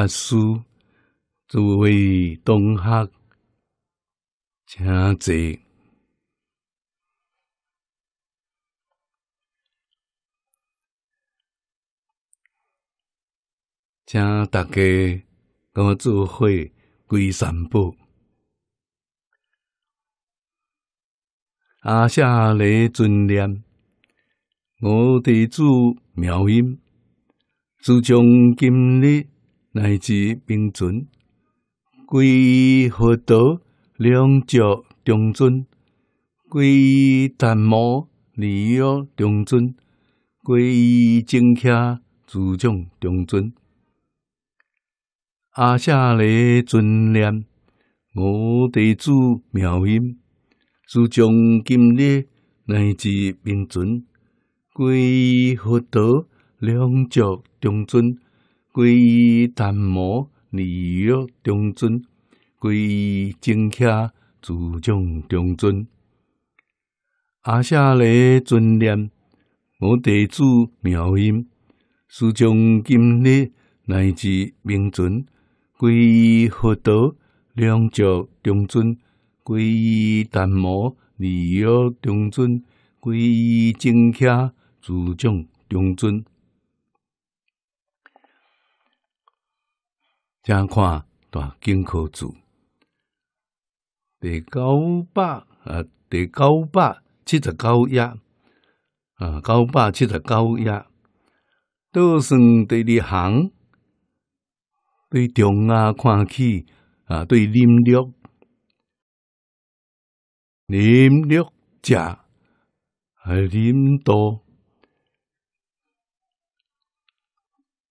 法师，诸位同学，请坐，请大家跟我做会归三宝。阿舍利尊念，我地主妙音，自从今日。乃至冰尊，皈依佛陀两中尊；皈依达摩利中尊；皈依伽法自中尊。阿舍利尊念，我地主妙音，自将金日乃至冰尊，皈依佛陀两中尊。皈依檀摩利药中尊，皈依精乞自藏中尊，阿舍勒尊念我地主妙音，施将今日乃至明尊，皈依佛陀两药中尊，皈依檀摩利药中尊，皈依精乞自藏中尊。先看大金科组，第九百啊，第九百七十九页啊，九百七十九页，都算第二行，对中压看起啊，对林略，林略甲啊，林多，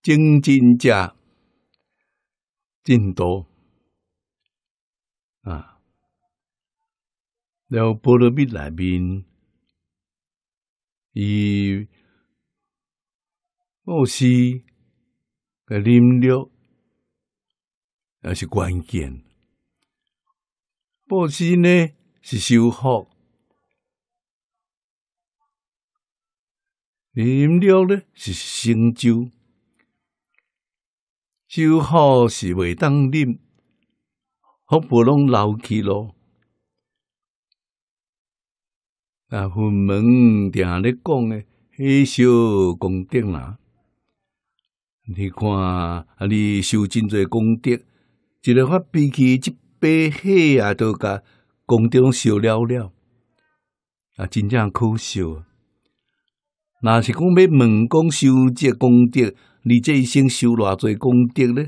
京津价。真多啊！了波罗蜜里面，以布施的忍力那是关键。布施呢是修福，忍力呢是成就。酒好是袂当啉，福报拢老去咯。啊，佛门定咧讲咧，烧功德啊！你看啊，你修真侪功德，一个发脾气，一白火啊，都甲功德烧了了。啊，真正可惜啊！若是讲要问讲修这功德。你这一生修偌济功德呢？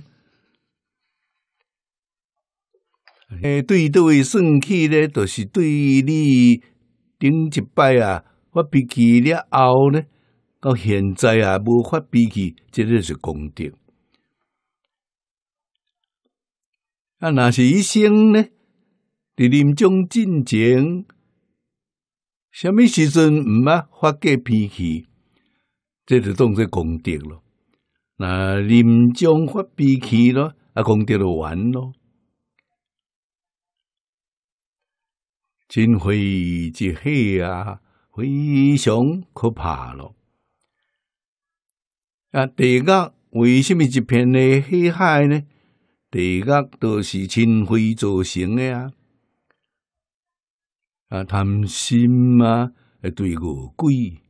诶，对，这位算气呢，就是对你顶一摆啊，发脾气了后呢，到现在啊，无发脾气，这个是功德。啊，那是一生呢，你临终进前，什么时阵毋啊发过脾气，这就当做功德了。那临将发脾气咯，阿公得了完咯。尘灰之黑啊，非常可怕咯。啊，地狱为什么一片的黑海呢？地狱都是尘灰造成的啊。啊，贪心嘛，对恶鬼；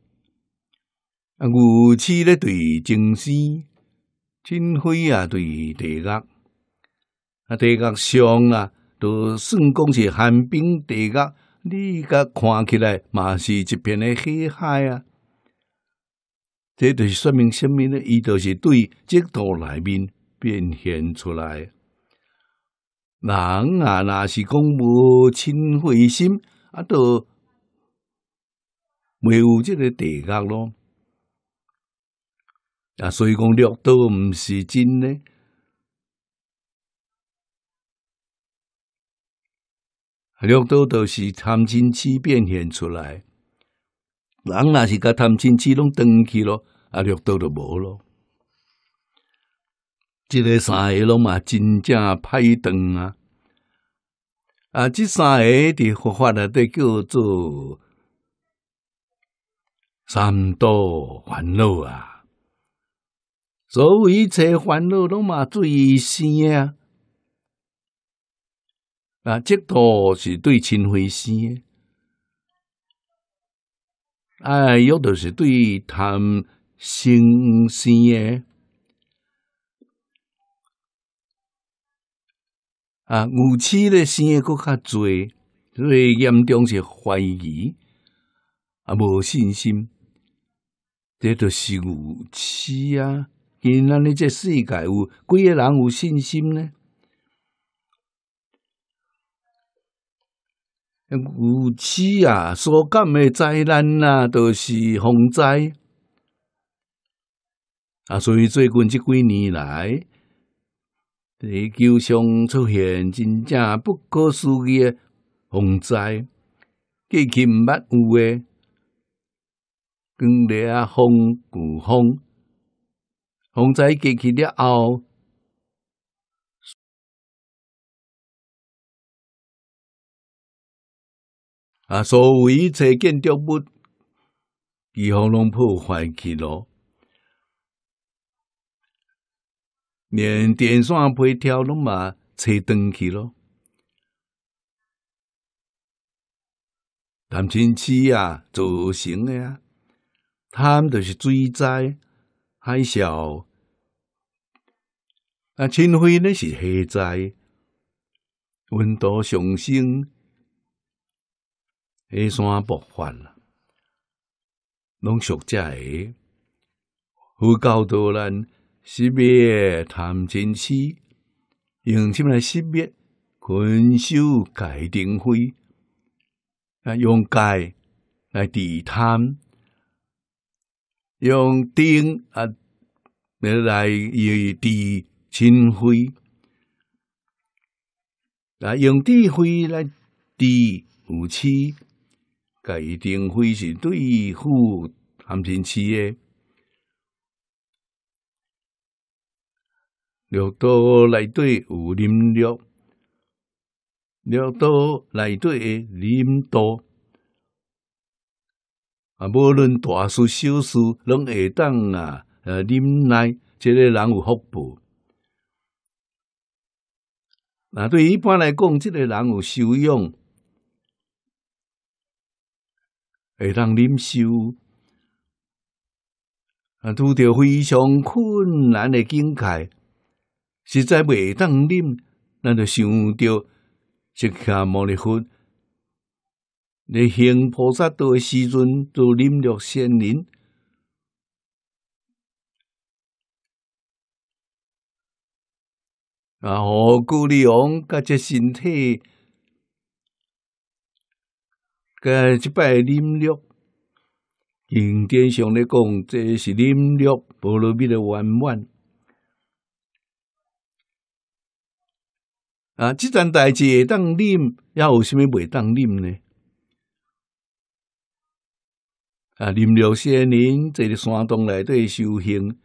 啊，无耻的对众生。天灰啊，对地暗啊，地暗上啊，都算讲是寒冰地暗。你甲看起来嘛是一片的黑海啊，这就是说明什么？呢，伊就是对这道内面变现出来。人啊，那是讲无清灰心啊，都没有这个地暗咯。啊，所以讲六道唔是真嘞，六道都是贪嗔痴变现出来。人若是甲贪嗔痴拢断去咯，啊六道就无咯。即个三个拢嘛，真正歹断啊！啊，即三个伫佛法内底叫做三多烦恼啊。所有一切烦恼，拢嘛意生啊！啊，这土是对情灰生；哎，有著是对贪心生的；啊，牛耻的生更较多，最严重是怀疑啊，无信心，这都是牛耻啊！既然你这世界有几个人有信心呢？如此啊，所感的灾难啊，都是洪灾啊。所以最近这几年来，地球上出现真正不可思议的洪灾，去毋捌有诶，跟烈啊风、古风。洪灾过去了后，啊，所有一切建筑物几乎拢破坏去了，连电线、配条拢嘛拆断去了。但近区啊，造成的啊，他们就是水灾、海啸。啊，清辉呢是火灾，温度上升，火山爆发拢龙属灾。有教多人识别贪真痴，用什么来识别？困修改定慧，啊，用界来抵贪，用定啊来预地。清桧，啊，用智慧来治夫妻，甲伊定非是对付韩信妻的。绿道内底有林六，绿道内底林多，啊，无论大事小事，拢会当啊，啊，忍耐，即、个人有福报。那对一般来讲，这个人有修养，会当忍受，啊，拄着非常困难的境界，实在袂当忍，咱就想着即下魔力佛，你行菩萨道的时阵，都忍着仙人。啊！何故里昂甲这身体，个一摆啉料，经典上咧讲，这是啉料波罗蜜的圆满。啊！即阵代志会当啉，抑有啥物袂当啉呢？啊！啉辱千年，伫山东内底修行。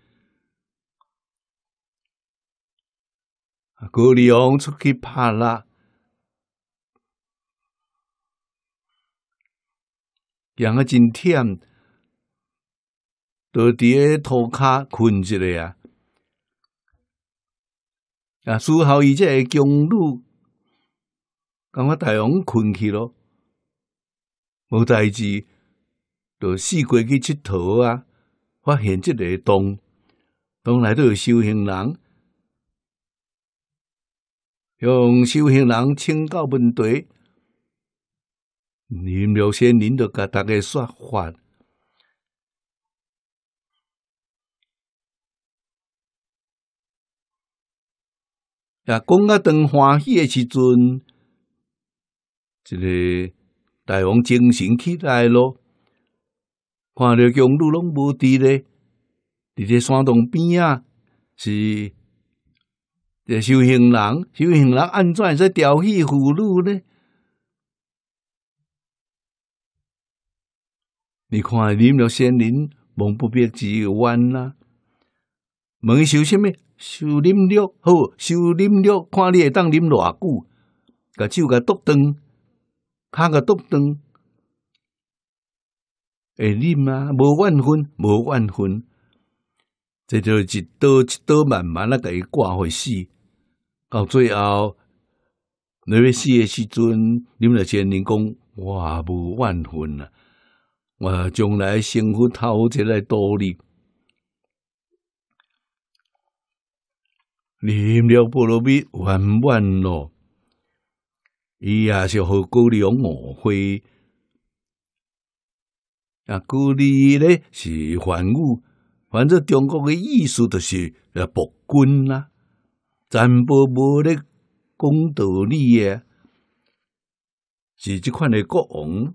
高丽王出去拍啦，养啊真忝，都伫个涂骹困一下啊！啊，事后伊即系公女，咁我大王困去咯，无代志，就四街去佚佗啊！发现即个洞，洞内都有修行人。用修行人请教问题，林妙仙人就甲大家说法。啊，讲到当欢喜诶时阵，即个大王精神起来咯，看着穷路拢无地咧，伫只山洞边啊，是。这修行人，修行人安怎会做调戏妇女呢？你看，饮了仙人，望不别只弯啦。问伊修什么？修忍六好，修忍六看你会当啉偌久？甲手甲剁断，看甲剁断。会啉啊，无万分，无万分。这就一刀一刀慢慢啊，甲伊刮会死。到最后，你死的时阵，你们的先人讲：我无万分啊！我将来幸福偷出来多你，临了菠萝蜜完完咯。伊也是和姑娘王误会，啊，高丽咧是反武，反正中国的意思就是呃，暴君啦。全部无咧讲道理诶，是即款诶国王，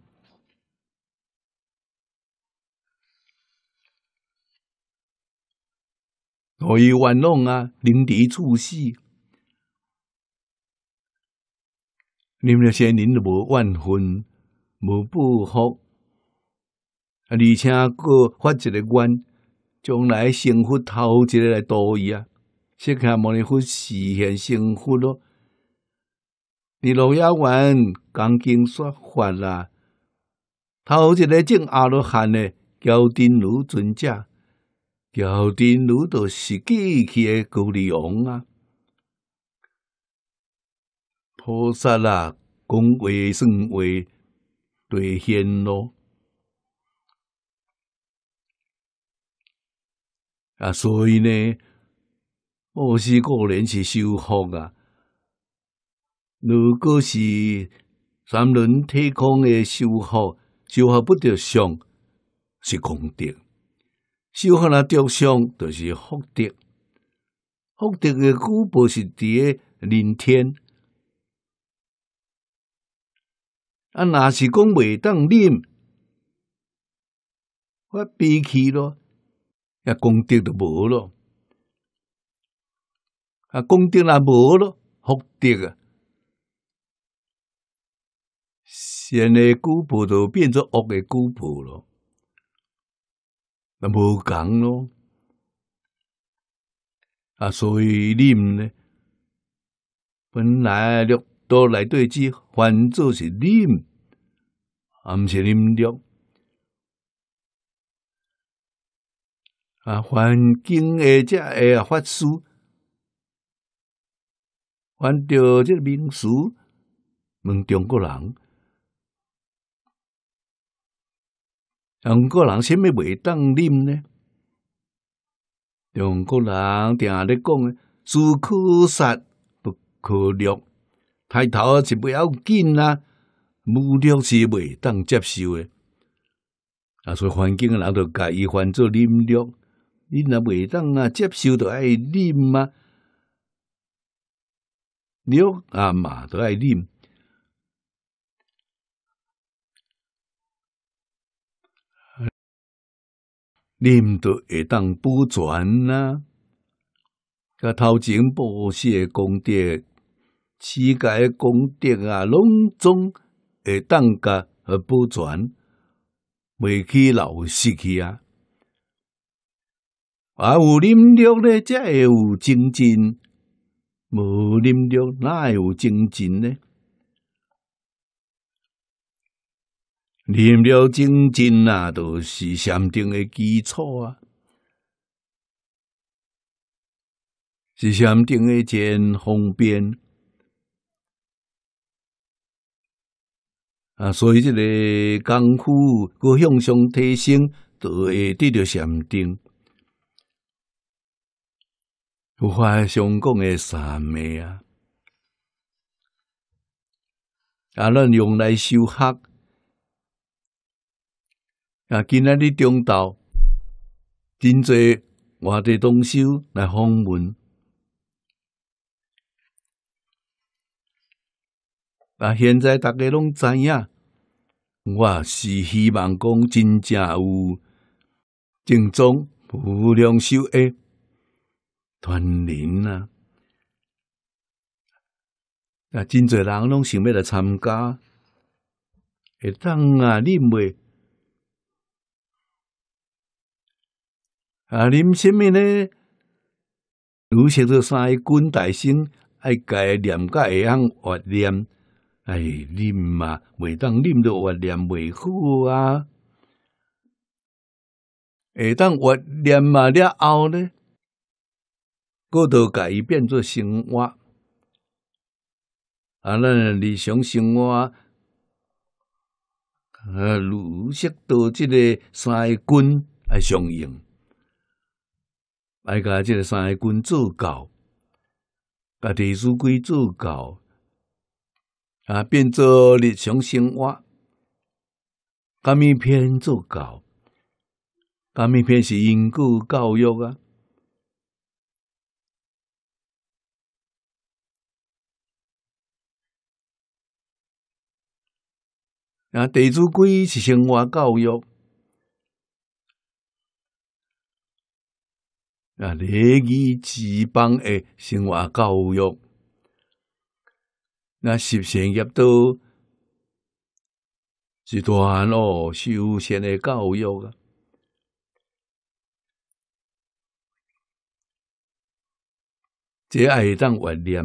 所以玩弄啊，凌敌处死，你们的先人无万分无不服，而且个发一个愿，将来幸福头一个来度伊啊。去看摩尼佛实现成佛咯，你老要玩讲经说法啦，头一个证阿罗汉的乔丁如尊者，乔丁如就是过去的高力王啊，菩萨啦讲卫算话兑现咯，啊所以呢。我是个人去修福啊。如果是三轮天空的修福，修福不得相是功德；修福那得相，就是福德。福德嘅果报是伫诶人天。啊，若是讲未当忍，发脾气咯，那功德就无咯。啊，功德也无咯，福德啊，善的古婆就变作恶的古婆咯，那无共咯。啊，所以念呢，本来六都来对之，反做是念，啊，毋是念六啊，环境诶，这会发疏。按照这个民俗，问中国人，中国人什么袂当啉呢？中国人定在讲的，只可杀不可辱，抬头是不要紧啦，侮辱是袂当接受的。啊，所以环境的人就甲伊换做啉辱，你若袂当啊接受，就爱啉啊。你要阿嘛，都爱啉。啉都会当补全啊，甲头前施诶功德、界诶功德啊，隆重会当甲和保全，未去流失去啊。啊，有啉落咧，才会有精进。无啉了，哪会有精进呢？啉了精进，啊，都是禅定的基础啊，是禅定的真方便啊。所以这个功夫，佮向上提升，都会得着禅定。有话想讲诶三昧啊，啊，咱用来修学，啊，今仔日中道真济外地同西来访问。啊，现在大家拢知影，我是希望讲真正有正宗无量修诶。团圆啊！啊，真侪人拢想要来参加，会当啊饮未？啊，啉什么呢？女食咗三斤大心，爱戒念甲会晓活念？哎，饮啊，未当啉着活念，未好啊！会当活念嘛？了后呢？过度伊变做生活，啊，咱日常生活啊，陆续到即个三军来相应，来甲即个三军做教，甲第四季做教，啊，变做日常生活，咁咪偏做教，咁咪偏是因果教育啊。啊，弟子规是生活教育啊，礼仪之邦的，生活教育那实现业道是段咯修仙的教育啊，这爱当怀念，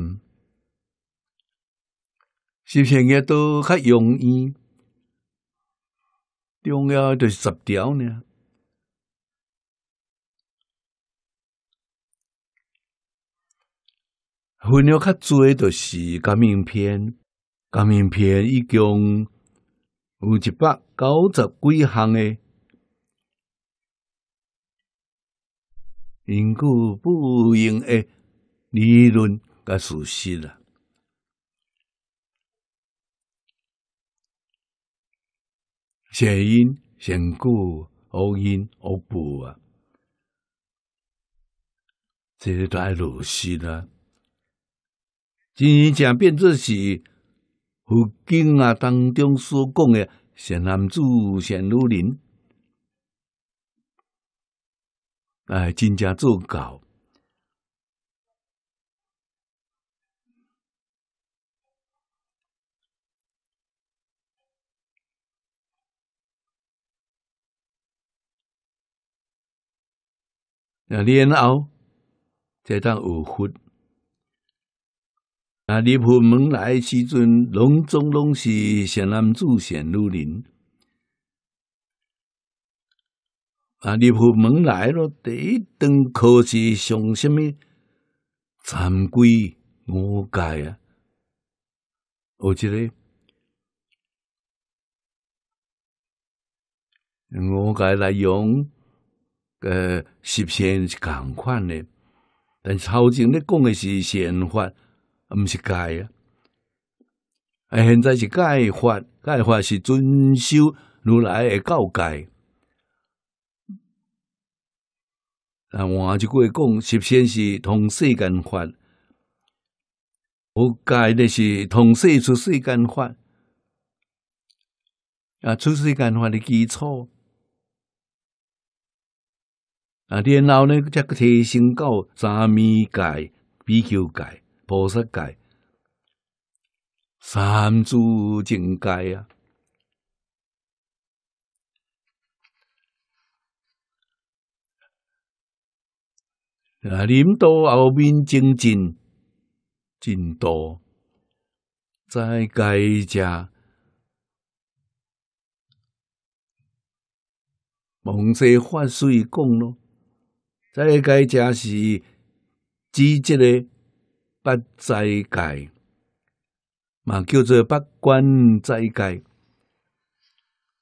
实现业道较容易。重要就是十条呢。分了较侪就是革命篇，革命篇一共有一百九十几项诶，用固不用诶理论甲事实啊。善因善果，恶因恶果啊！这是爱事实啦。真正变这是佛经啊当中所讲的善男子、善女人，哎，真正做高。啊！年后再当有福。啊！入佛门来时阵，拢总拢是善男子、善女人。啊！入佛门来咯，第一堂课是上什么？常规五戒啊。而且呢，五戒内容呃，十善是共款的，但头前咧讲的是宪法，毋是改啊。啊，现在是改法，改法是遵守如来的教戒。啊，一句话讲十善是同世间法，无戒呢是同世出世间法，啊，出世间法的基础。啊，然后呢，再提升到三密界、比丘界、菩萨界，三诸境界啊！啊，临到后面精进、进度，再该遮，蒙西法水讲咯。在界正是积极的北斋界，嘛叫做北关斋界。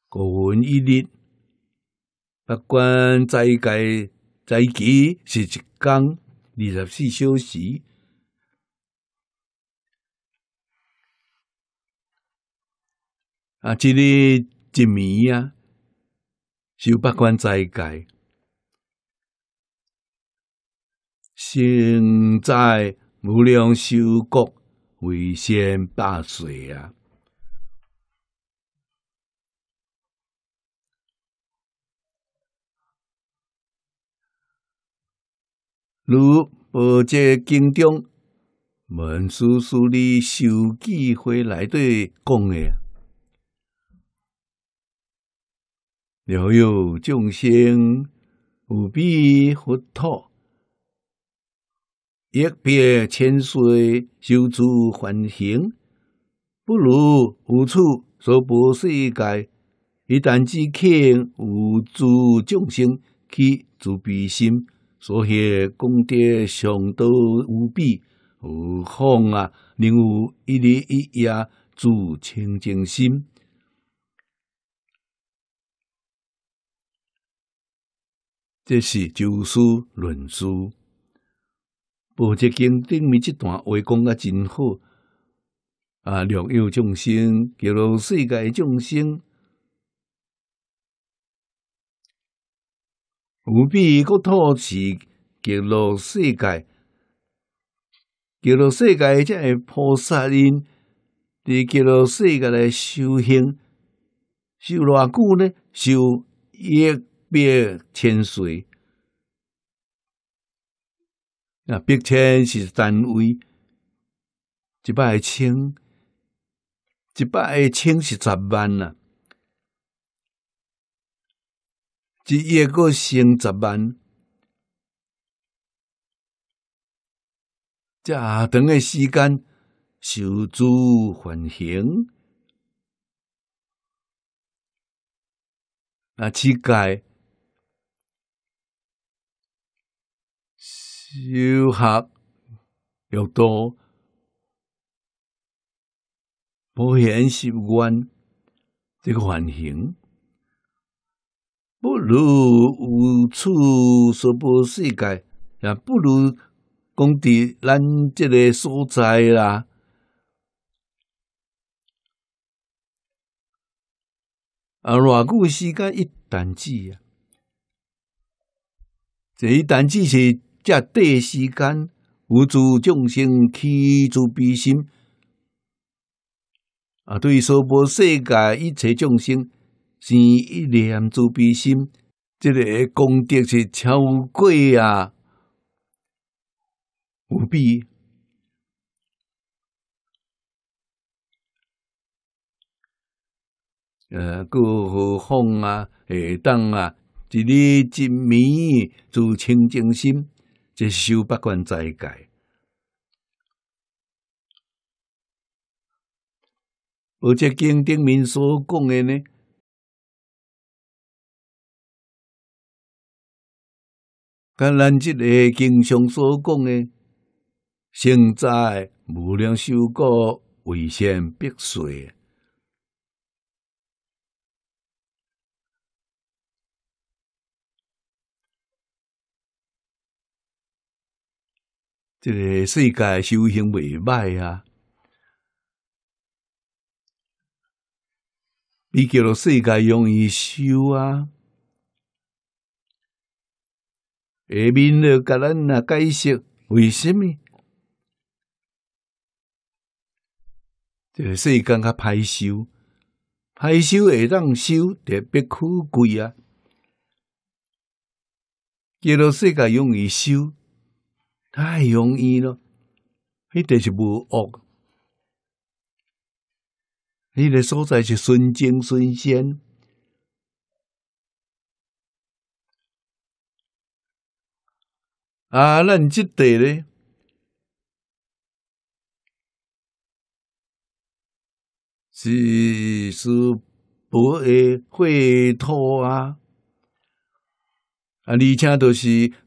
国文一日，北关斋界，在期是一天二十四小时。啊，即日一暝啊，是北关斋界。现在无量寿国为先百岁啊！如《宝经》中文殊师利修记会内底讲的，了有众生无比佛陀。一别千岁，修诸凡行，不如无处娑婆世界。一旦之刻，无助众生，起慈悲心，所以功德，上多无比。何况啊，能有一日一夜助清净心，这是就事论事。无提经》顶面即段话讲得真好，啊，六有众生，极乐世界众生，无比国土是极乐世界，极乐世界才会菩萨因伫极乐世界来修行，修偌久呢？修一百千岁。那一千是单位，一百个千，一百个千是十万呐，一亿个成十万，这长的时间受诸凡行那乞丐修学愈多，保险习惯个环境，不如无处说婆世界，也不如供伫咱这个所在啦。啊，偌久时间一弹指啊，这一弹指是。这短时间，无住众生起诸悲心啊！对娑婆世界一切众生生一念诸悲心，这个功德是超过啊无比。呃，故何况啊，下蛋啊，一日一暝，诸清净心。这修八关斋戒，而这经顶面所讲的呢，跟咱这个经上所讲的，生在无量修果，为善必遂”。这个世界修行未歹啊，比叫做世界容易修啊。下面了甲咱啊解释为什么，这个世间较歹修，歹修会当修特别可贵啊。叫做世界容易修。太容易了，迄这是无恶，迄个所在是顺经顺现啊。咱即地咧，是是不会回土啊？啊，而且都是。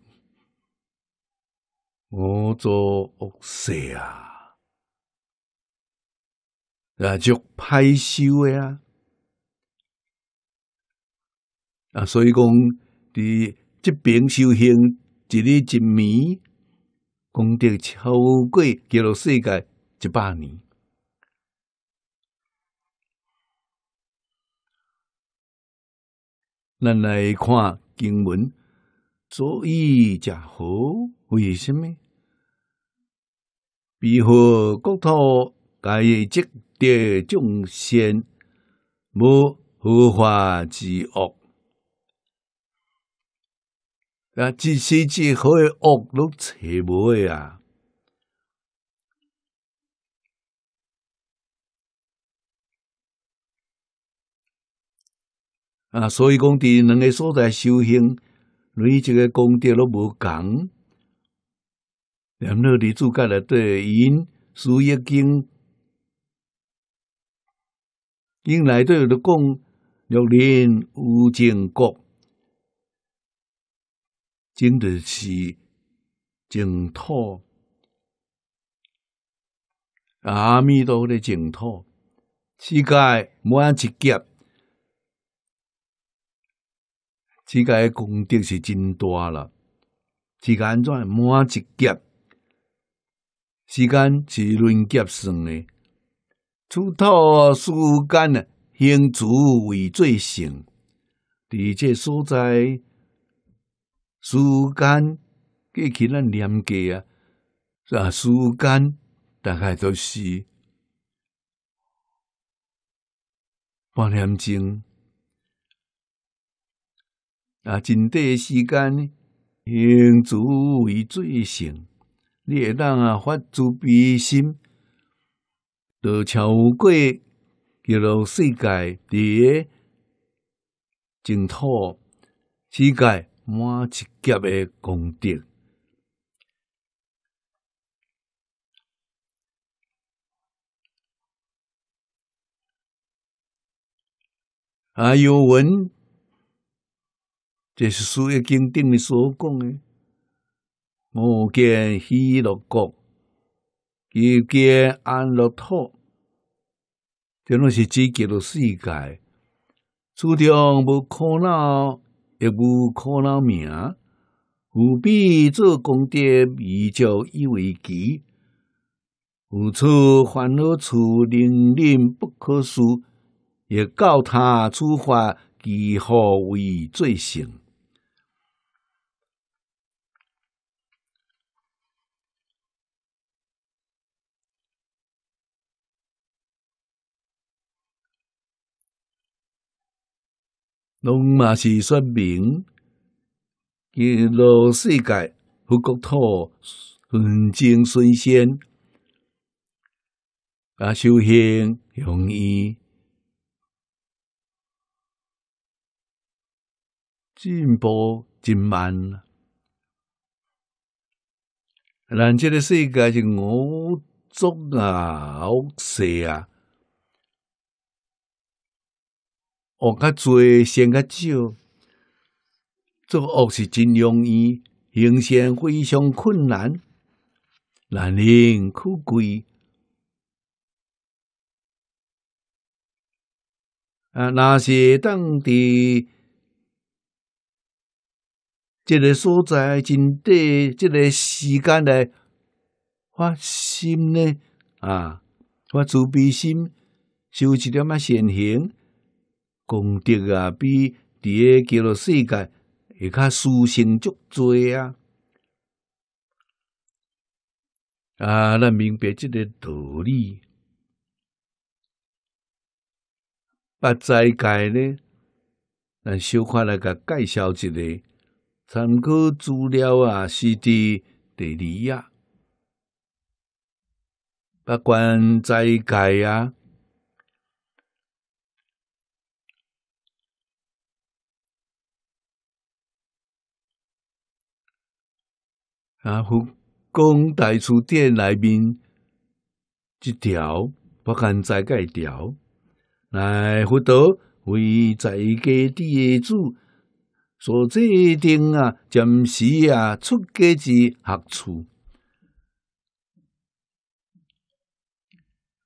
我做恶事啊，那就歹修呀。啊！所以讲，伫这边修行一日一暝功德超过极乐世界一百年。咱来看经文，所以正好。为什么彼何国土界积德众生无何化之恶？啊，即世界何诶恶找无诶啊？啊，所以讲伫两个所在修行，累一个功德都无共。连落地主下来，对因输一经，因来对有得讲六林无净国，真的是净土，阿弥陀的净土，世界满一劫，世界功德是真大了，世界安在满一劫？时间是轮劫算的，出头时间呢，行为最盛。伫这所在，时间过去咱念过啊，啊，时间大概就是半点钟啊，真短时间呢，祖为最盛。你会当啊发慈悲心，就超过叫做世界第一净土，世界满一佳的功德。啊，有文，这是《四一经典》里所讲的。莫见喜乐国，亦见安乐土。这拢是自己的世界，此中无苦恼，亦无苦恼名。不必做功德，依旧以为己。无处烦恼处，能忍不可数。也教他处化，其何为最胜？拢嘛是说明，伊乐世界福国土顺境虽鲜，啊修行容易，进步真慢咱然这个世界是无足啊，恶势啊。学较侪，生较少，做恶是真容易，行善非常困难，难能可贵。啊，哪是当地，即个所在，真短，即个时间来发心呢？啊，发慈悲心，就一点仔善行。功德啊，比伫个极乐世界会较殊胜足多啊！啊，咱明白这个道理。八斋界呢，咱小花来甲介绍一个参考资料啊，是伫第里页。八关斋界啊。啊！佛公带出殿来面一条，不敢再改条。来，佛陀为在家居士所制定啊，暂时啊出家之学处。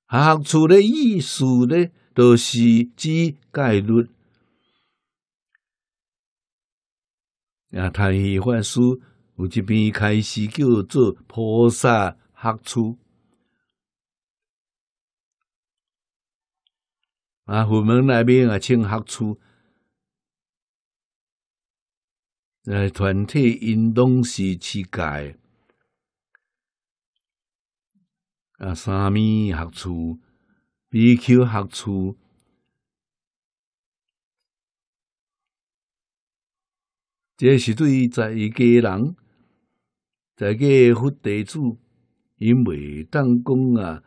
学处的意思呢，就是指戒律。啊，他喜欢书。有一边开始叫做菩萨学处，啊，佛门内面也称学处，来团体因东西乞丐，啊，三米学处、比丘学处，这是对在一个人。在个富地主，伊袂当讲啊，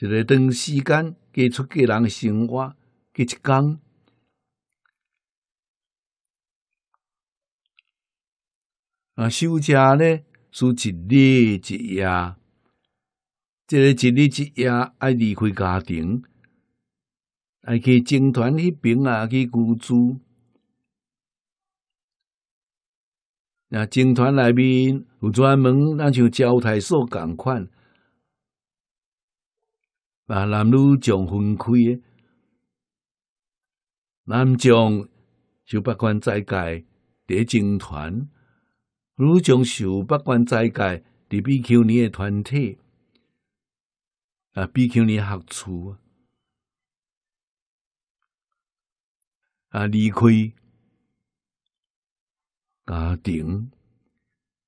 一个长时间给出个人生活，给一工啊，休假呢，住一日一夜，这个一日一夜爱离开家庭，爱去僧团一边啊去姑住。啊，军团内面有专门，咱像招待所共款，把男女将分开。男将就不管在界伫军团，女将就不管在界伫比丘尼的团体，啊，比丘尼学处，啊，离开。家庭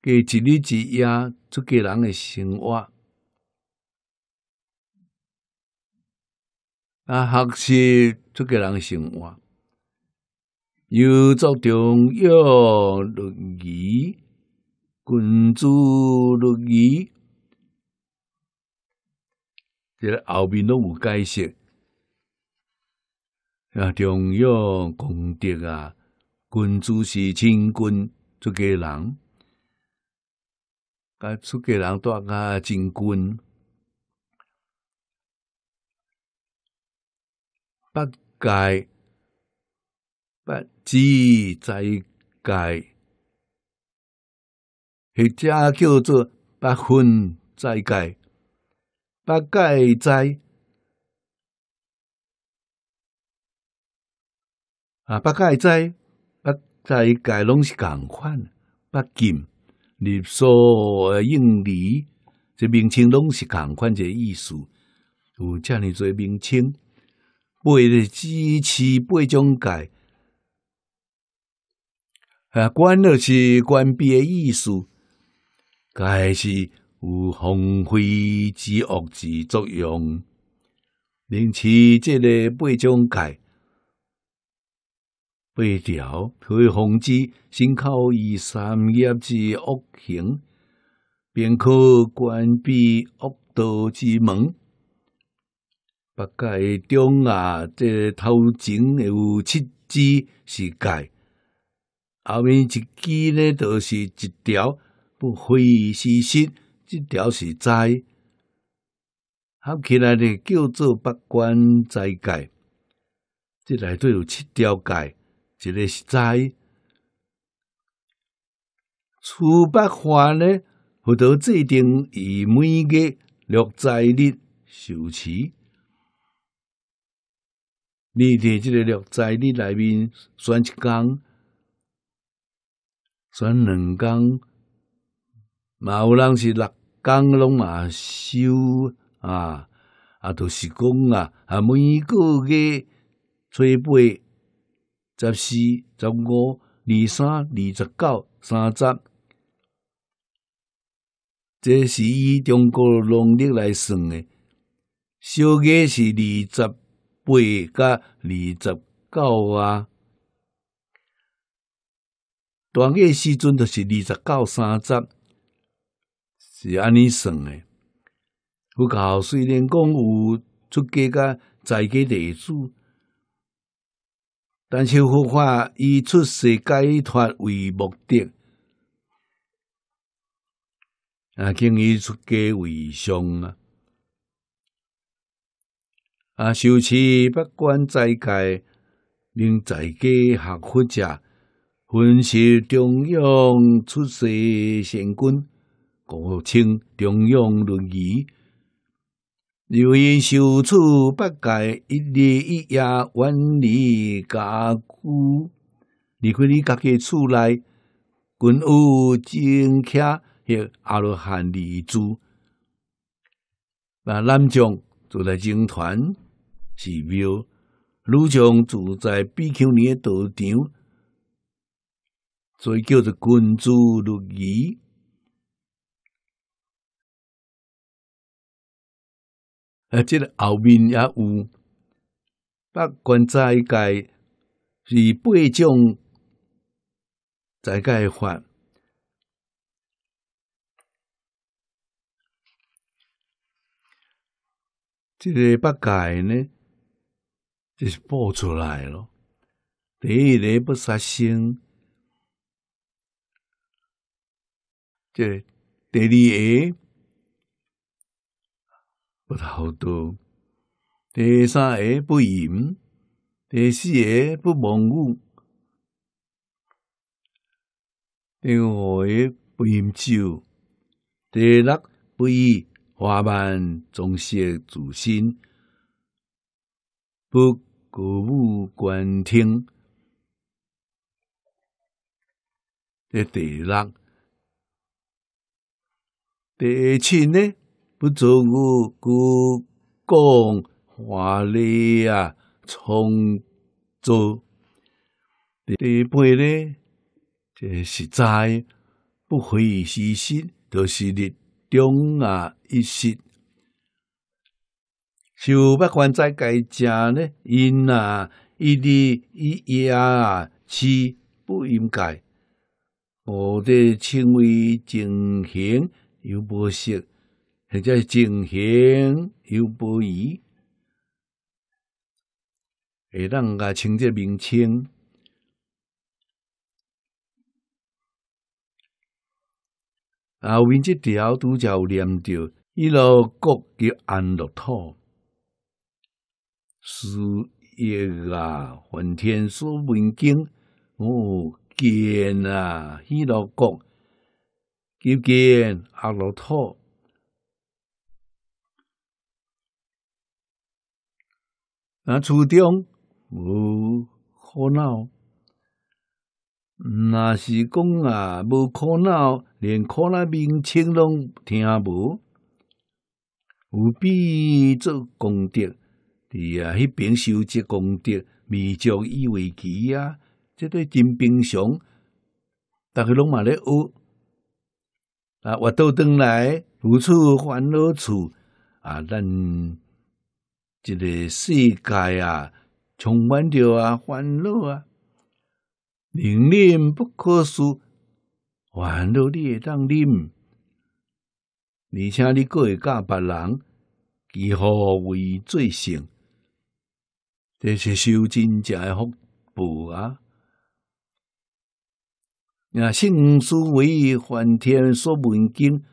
给一日之压，做个人的生活啊，学习做个人的生活，有做中药、鳄鱼、君子鳄鱼，这个后面拢有解释啊，重要功德啊。君主是清君，出家人；出家人戴个金君。八戒、八知在戒，或者叫做八分在戒，八戒在，啊，八戒在。再一届拢是共款，北京、立苏、印尼，这名称拢是共款这意思。有遮尔多名称，八个支持八种界。啊，管了是关闭的意思，该是有防非之恶之作用。名起即个八种界。八条，推风机，身靠二三叶之屋形，便可关闭屋道之门。八戒中啊，这头前有七支是界，后面一支呢，都是一条不非是实，这条是斋，合起来呢叫做八关斋戒。这内都有七条戒。一个是在，初八化呢？佛陀制定以每月六斋日受持。你伫这个六斋日内面选一天，选两天，有人是六天拢啊收啊啊，都是讲啊，啊每个月追八。十四、十五、二三、二十九、三十，这是以中国农历来算的。小月是二十八甲二十九啊，大月时阵就是二十九、三十，是安尼算的。不过虽然讲有出家甲在家地数。但是佛法以出世解脱为目的，啊，经以出家为上啊。啊，受持不管在戒，令在家学佛者，分是中央出世神君，故称中央论语。由于受此八改，一日一夜远离家固。你看，你家己出来，军务精卡，阿罗汉立住。那南将住在军团寺庙，卢将住在比丘尼的道场，所以叫做君主如义。啊，这个后面也有，北关斋戒是八种斋戒法，即个八戒呢就是报出来咯。第一个不杀生，这第二。不好毒，第三个不淫，第四个不妄语，第五个不饮酒，第六不以花瓣装饰自身，不歌舞观听。第六，第七呢？不错误，故讲华丽啊，创作第二辈呢，这是在不回实实，都是日中啊，一时，就不管在该家呢，因啊，一滴一压啊，吃不应该，我的轻为精神又不适。或者静行有波仪，会当甲清洁名称。后面即条拄则有念着，伊落国叫安乐土，是一啊，混天书文经，哦，见啊，伊落国叫见安乐土。啊，初中无苦恼，若是讲啊，无苦恼，连苦恼名称拢听无，有必做功德，啊，迄边修集功德，未粥以为己啊，即对真平常，逐个拢嘛咧学，啊，我到转来无处烦恼处啊，咱。一个世界啊，充满着啊烦恼啊，令人不可思议。烦恼你会当忍，而且你搁会教别人，几何为罪性，这是修真正的福报啊！啊，圣书为梵天所问经，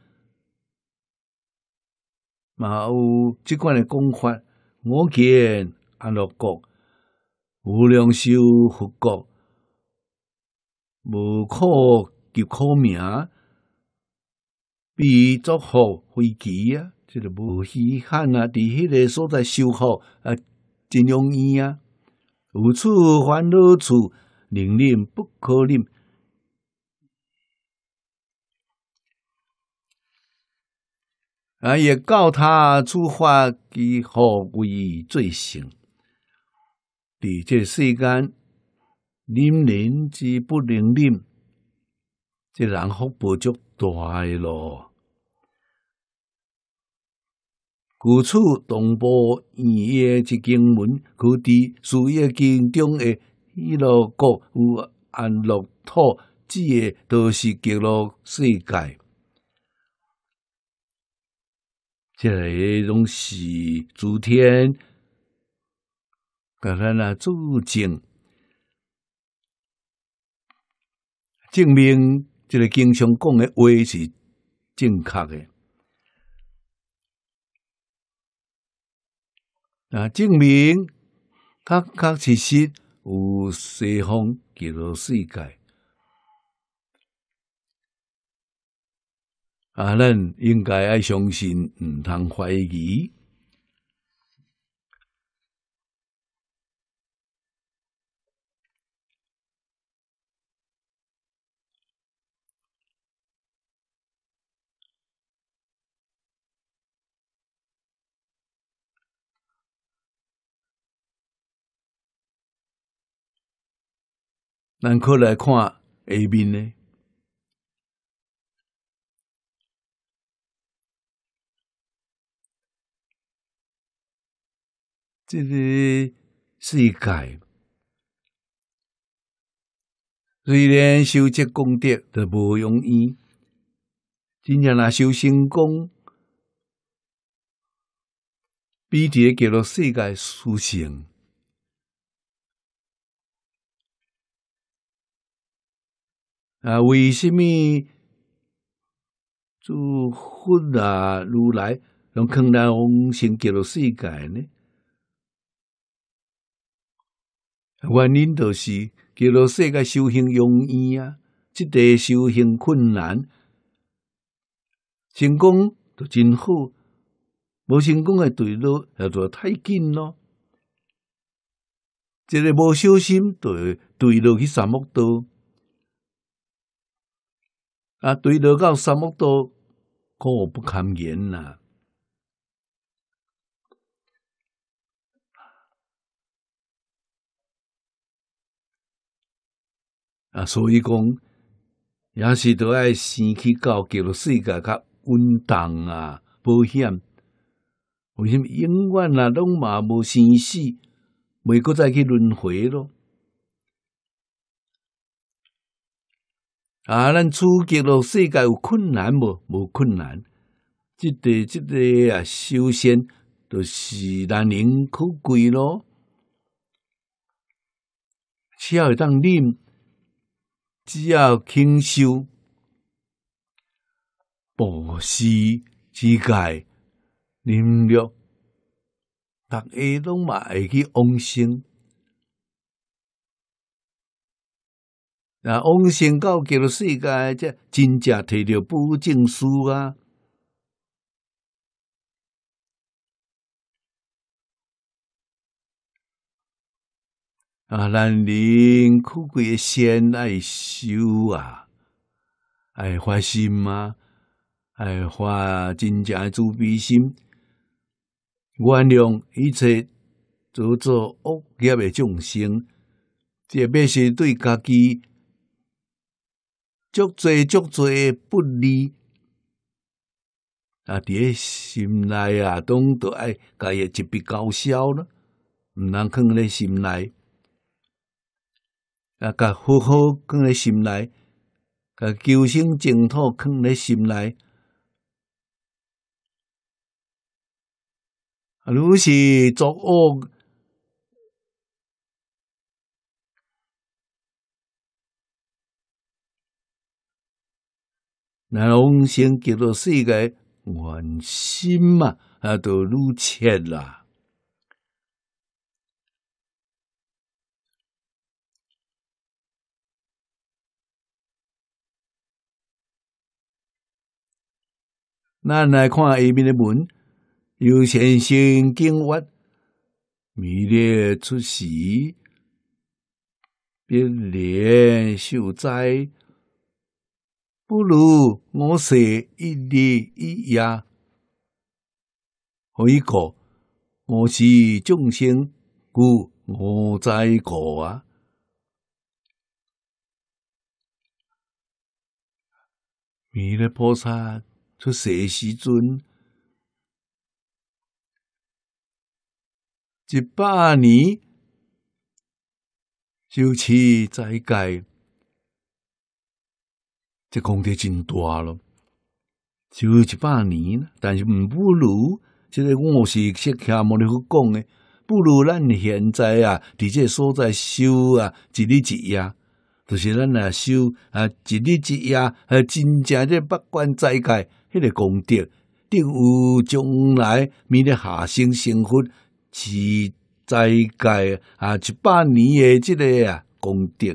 嘛有即款诶讲法。我见安乐国，无量寿佛国，无可及可名，必作何会集啊？即个无稀罕啊！伫迄个所在修好啊，真容易啊，有处烦恼处，令人不可忍。啊！也告他诸法其何为罪行。伫这世间，忍人之不能忍，这人福报就大咯？故此，东波二页一经文，可伫《事业经中的伊老国有安乐土之的都是极乐世界。这个拢是诸天，甲咱啊注证，证明这个经常讲的话是正确的。啊，证明确确实实有西方极乐世界。啊！咱应该爱相信，毋通怀疑。咱可来看下面呢。这个世界，虽然修积功德都不容易，真正若修成功，必定叫做世界殊胜。啊，为什么诸佛啊如来能看来宏深给了世界呢？原因就是，叫做世界修行容易啊，即地修行困难。成功就真好，无成功诶，对路也做太紧咯。一个无小心，对对落去沙漠道，啊，对落到沙漠道，苦不堪言啊。啊，所以讲也是都爱先去交极了世界，较稳当啊，保险，为因为永远啊，拢嘛无生死，袂佫再去轮回咯。啊，咱处极了世界有困难无？无困难，即个即个啊，修仙就是难能可贵咯，只要有当念。只要勤修、布施、之戒、忍辱，逐家拢嘛会去往生。那往生到极乐世界，即真正摕着保证书啊！啊！人人可贵，先爱修啊，爱发心啊，爱发真正慈悲心，原谅一切做做恶业的众生，特别是对家己足侪足侪诶不利啊！伫诶心内啊，拢都爱家己一笔勾销了，毋通囥咧心内。啊，把佛号放咧心内，把求生净土放咧心内。若是作恶，那往生极乐世界，愿心嘛，啊，都如切啦。咱来看下面的文，有先生惊愕，弥勒出世，别怜受灾，不如我舍一粒一芽，何以果，我是众生故，我在苦啊。弥勒菩萨。出世时阵，一百年就此再改，这功德真大咯。就一百年。但是毋不如，即个我是切听莫里去讲诶，不如咱现在啊，伫即个所在修啊，一日一夜，就是咱啊修啊，一日一夜，啊，真正这北关再改。迄个功德，定有将来，未来下生成佛，持斋戒啊，一百年的即个啊功德，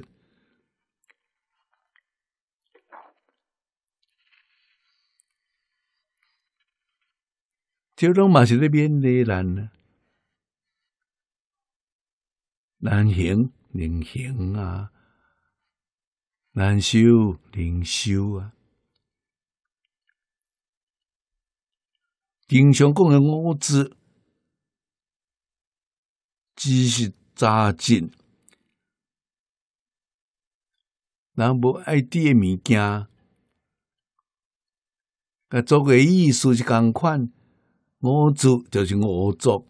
就拢嘛是咧勉力难呢，难行能行啊，难修能修啊。顶常讲诶物质，继是扎进，人无爱滴诶物件，个作诶意思是共款。屋子就是我作，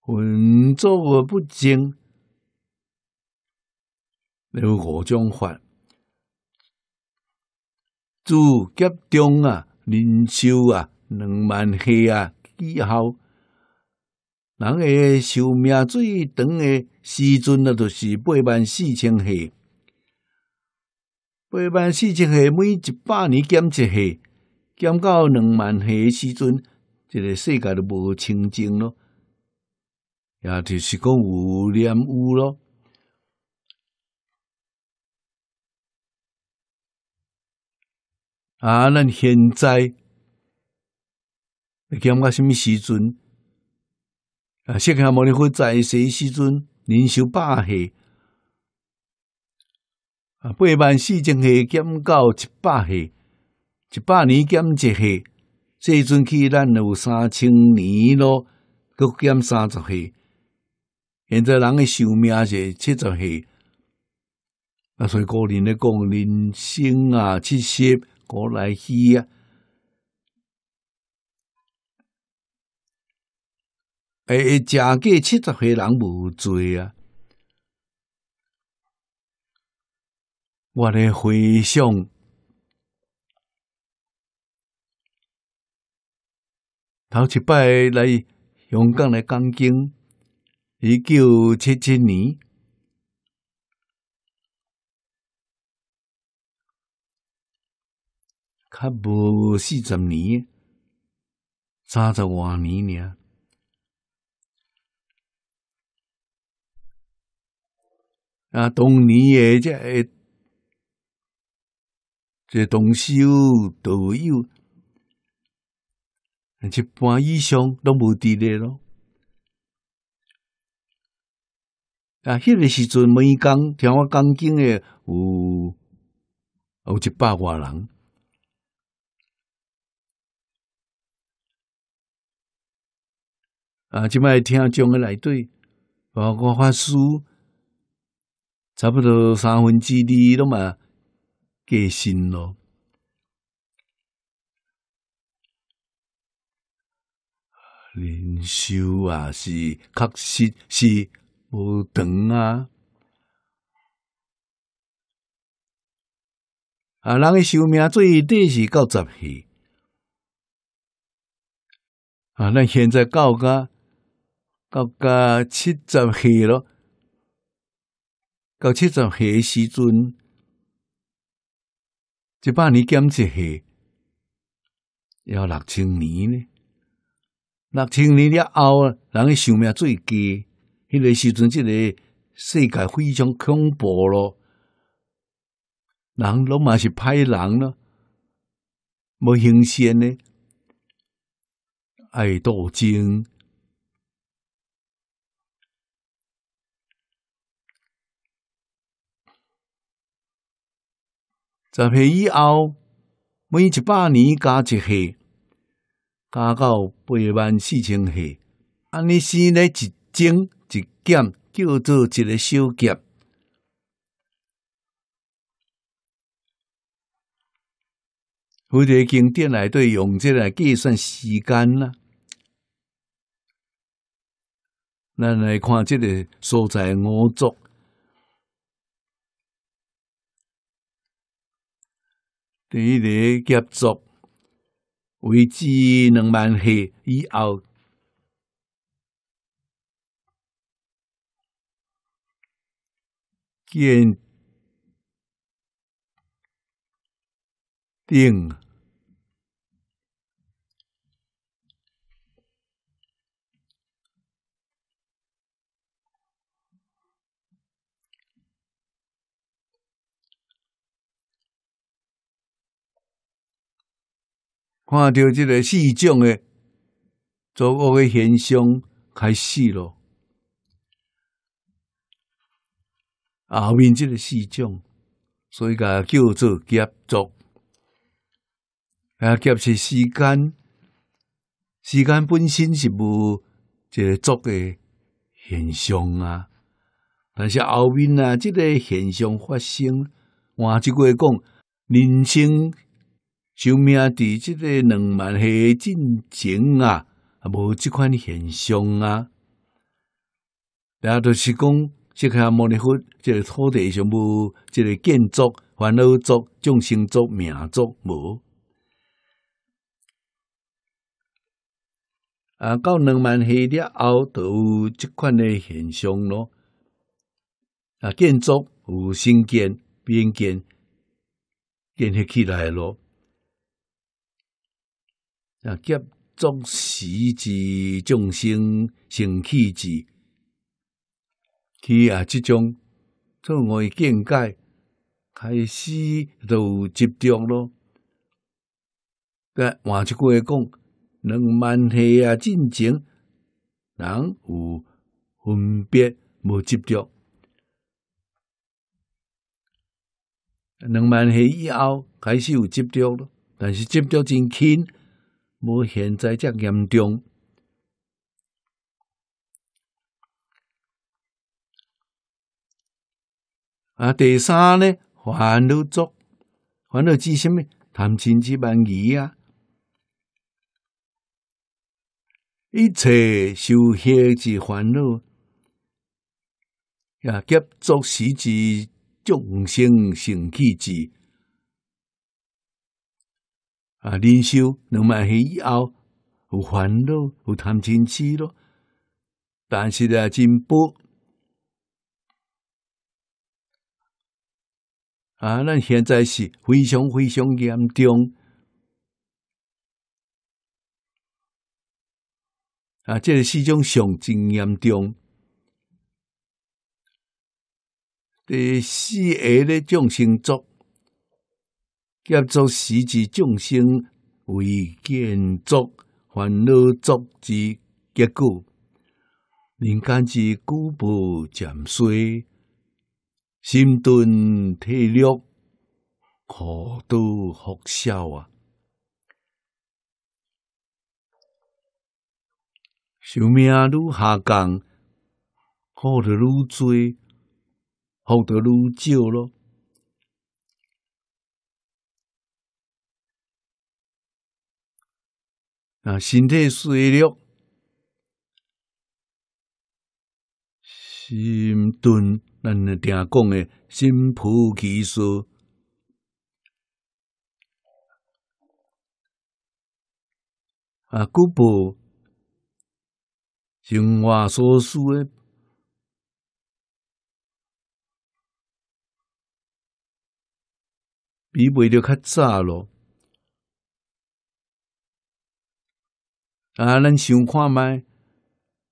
混作而不精。你有何种法？住脚中啊！人寿啊，两万岁啊，以后，人诶，寿命最长诶时阵，著是八万四千岁。八万四千岁，每一百年减一岁，减到两万岁诶时阵，即个世界著无清净咯，也就是讲有染污咯。啊，咱现在减到什么时阵啊，世界奥林匹在什时准？年寿百岁，啊，八万四千岁减到一百岁，一百年减一岁，这一准起咱有三千年咯，佫减三十岁。现在人的寿命是七十岁，啊，所以古人咧讲人生啊，七十。古来稀啊，诶，正过七十岁人无罪啊。我的回想，头一摆来香港来讲经，一九七七年。较无四十年，三十多年尔。啊，当年诶，即即同修道友，一般以上都无伫咧咯。啊，迄个时阵，每工听我讲经诶，有有一百外人。啊，即摆听众诶内底，包括发书，差不多三分之二都嘛，给新咯。人寿啊是确实是无长啊，啊，人诶寿命最低是到十岁，啊，咱现在到个。到个七十岁咯，到七十岁时阵，一八年减一岁，要六千年呢。六千年了后，人的寿命最低，迄个时阵，即个世界非常恐怖咯。人拢嘛是歹人咯，无形先呢，爱斗争。十岁以后，每一百年加一岁，加到八万四千岁，安尼生咧一增一减，叫做一个小劫。佛经典内对用这来计算时间啦。咱来看这个所在五族。第一个合作，未知能万黑以后鉴定。看到这个四种诶错误诶现象开始咯。后面即个四种，所以甲叫做劫杂，啊，劫是时间，时间本身是无个作诶现象啊，但是后面即、这个现象发生，换一句话讲人生。就命伫即个两万岁进前啊，无即款现象啊。那著是讲，即下莫尼福即个土地上无即个建筑、烦恼作、重心作、名作无。啊，到两万岁了后，著有即款的现象咯。啊，建筑有新建、编建、建设起来咯。啊！接作死之众生成器之，其啊即种作为境界开始就有集中咯。该换一句话讲，两万岁啊，进前人有分别无执着，两万岁以后开始有执着了，但是执着真轻。无现在遮严重啊！第三呢，烦恼作烦恼之心呢，贪嗔之慢疑啊，一切受虚之烦恼，也结作死之众生性起之。啊，年两万岁以后有烦恼，有谈嗔痴咯。但是呢，进步啊，咱现在是非常非常严重啊，这是一种上真严重，第四个嘞，种星作。建筑时之众生为建筑烦恼作之结果，人间之古朴渐衰，心钝体弱，苦多可少啊。寿命愈下降，苦得愈多，福得愈少咯。啊，身体衰弱，心钝，咱那听讲诶，心浮气躁，啊，古部生活所书诶。比袂着较早咯。啊！咱想看卖，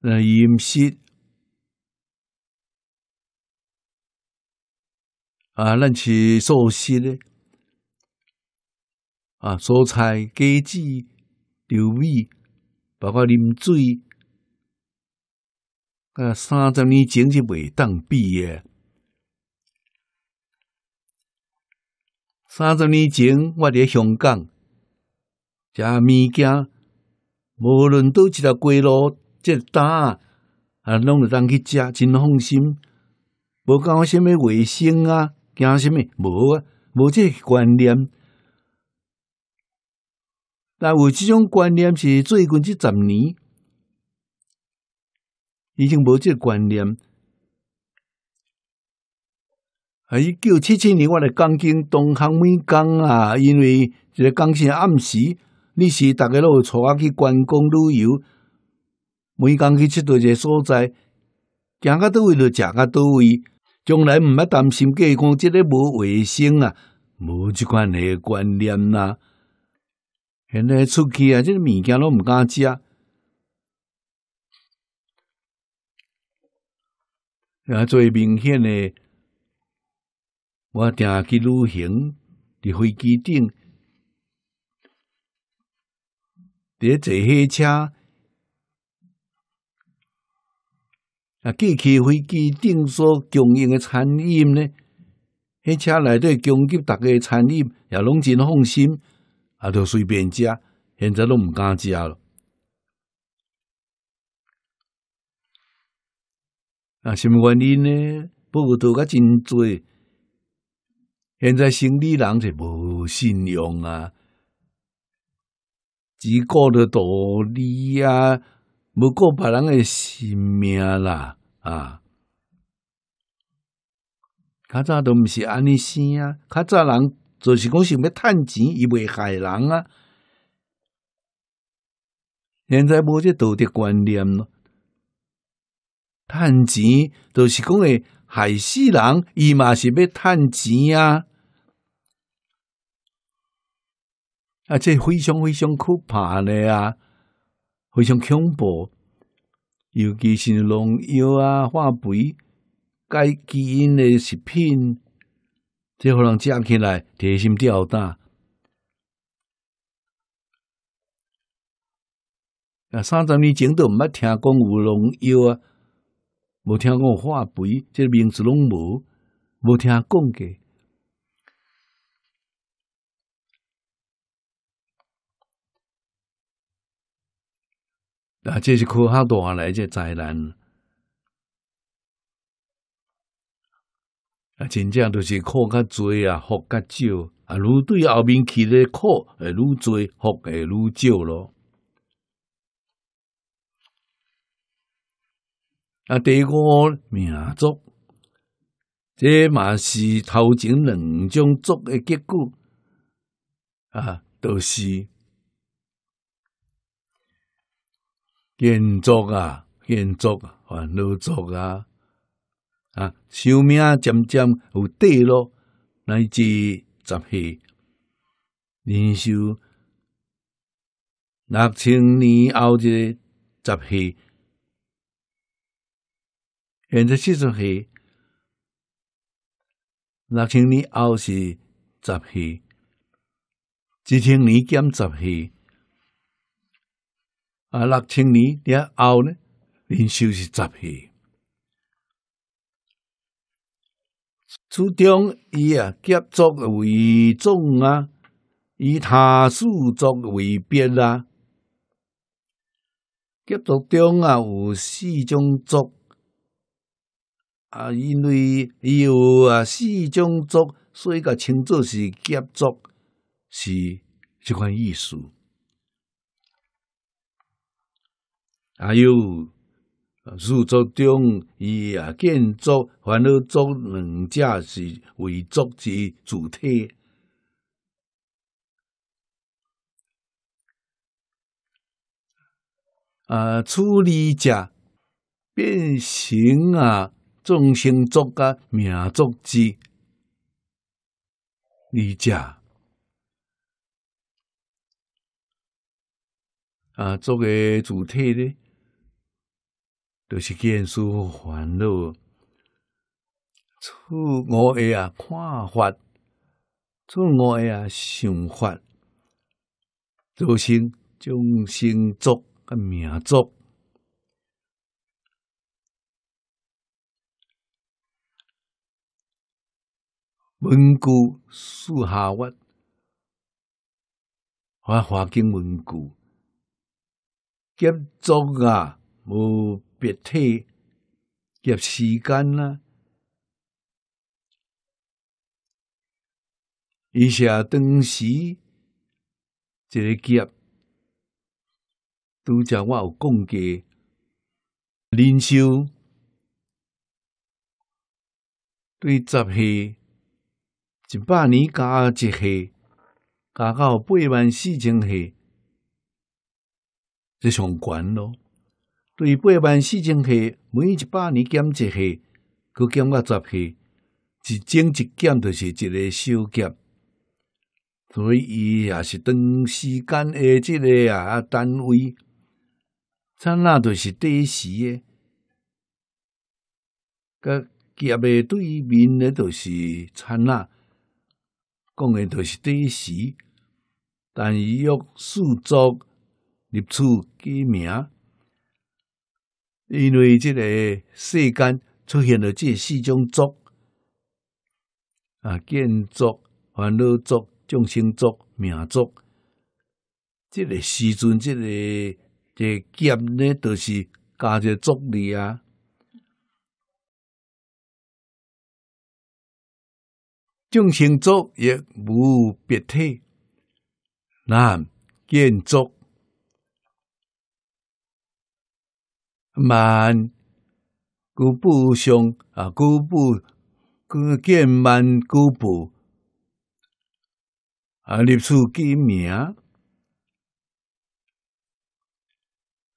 啊，饮食啊，咱吃素食咧啊，蔬菜、果子、豆米，包括啉水，啊，三十年前是袂当比诶，三十年前，我伫香港食物件。无论到一条街路，即担啊，啊拢有当去食，真放心。无讲虾米卫生啊，惊虾米无啊，无即个观念。但有即种观念是最近即十年已经无即个观念。啊，一九七七年我来江津东航美港啊，因为即江津暗时。你是逐个拢有带啊去观光旅游，每工去七到一个所在，行到倒位就食到倒位，将来毋要担心介讲即个无卫生啊，无即款诶观念啦。现在出去啊，即个物件拢毋敢食。啊，最明显诶，我定去旅行伫飞机顶。伫咧坐火车，啊，过去飞机顶所供应诶餐饮呢，火车内底供给大家餐饮也拢真放心，啊，就随便食，现在都毋敢食了。啊，什么原因呢？不过都较真侪，现在生理人是无信用啊。只顾的道理啊，不顾别人的性命啦！啊，较早都毋是安尼生啊，较早人就是讲想要趁钱，伊袂害人啊。现在无这道德观念咯，趁钱就是讲诶害死人，伊嘛是要趁钱啊。啊，这非常非常可怕的啊！非常恐怖，尤其是农药啊、化肥、该基因的食品，这互人食起来提心吊胆。啊，三十年前都毋捌听讲有农药啊，无听讲化肥，这名字拢无，无听讲过。啊，这是科学带来，这灾难啊，真正都是苦较多啊，福较少啊。愈对后面起的苦，会愈多，福会愈少咯。啊，第五名族，这嘛是头前两种族的结果啊，就是。建筑啊，建筑啊，恼族啊，啊，寿命渐渐有短咯，乃至十岁，年寿，六千年后即十岁，现在七十岁，六千年后是十岁，一千年减十岁。啊，六千年了后呢，年修是十岁。初中以啊结作为宗啊，以他数作为边啊。结作中啊有四种作，啊因为伊有啊四种作，所以个称作是结作，是即款意思。还有，著作中以啊建筑、欢乐作两者是为作之主体。啊，处理者、变形啊、众星作家、名作者。啊，作为主体呢？都是见书烦恼，从我的啊看法，从我的啊想法，造成众生作跟名作，文具四下握，还华经文具，杰作啊！我。别体夹时间啦，而且当时这个夹都像我有讲过，年收对十下一百年加一岁，加到八万四千岁，就上悬咯。对八万四千岁，每一百年减一岁，佮减个十岁，一增一减就是一个小减。所以伊也是长时间的即个啊单位，刹那就是短时的。甲劫。诶对面的都是刹那，讲的都是短时，但伊有数足入出记名。因为即个世间出现了这四种族啊，建筑、烦恼族、众生族、名族。这个时阵，这个即、这劫呢，著是加一个作力啊。众生族也无别体，那建筑。慢，古步上啊，古步，古见慢古步，啊，立出机名，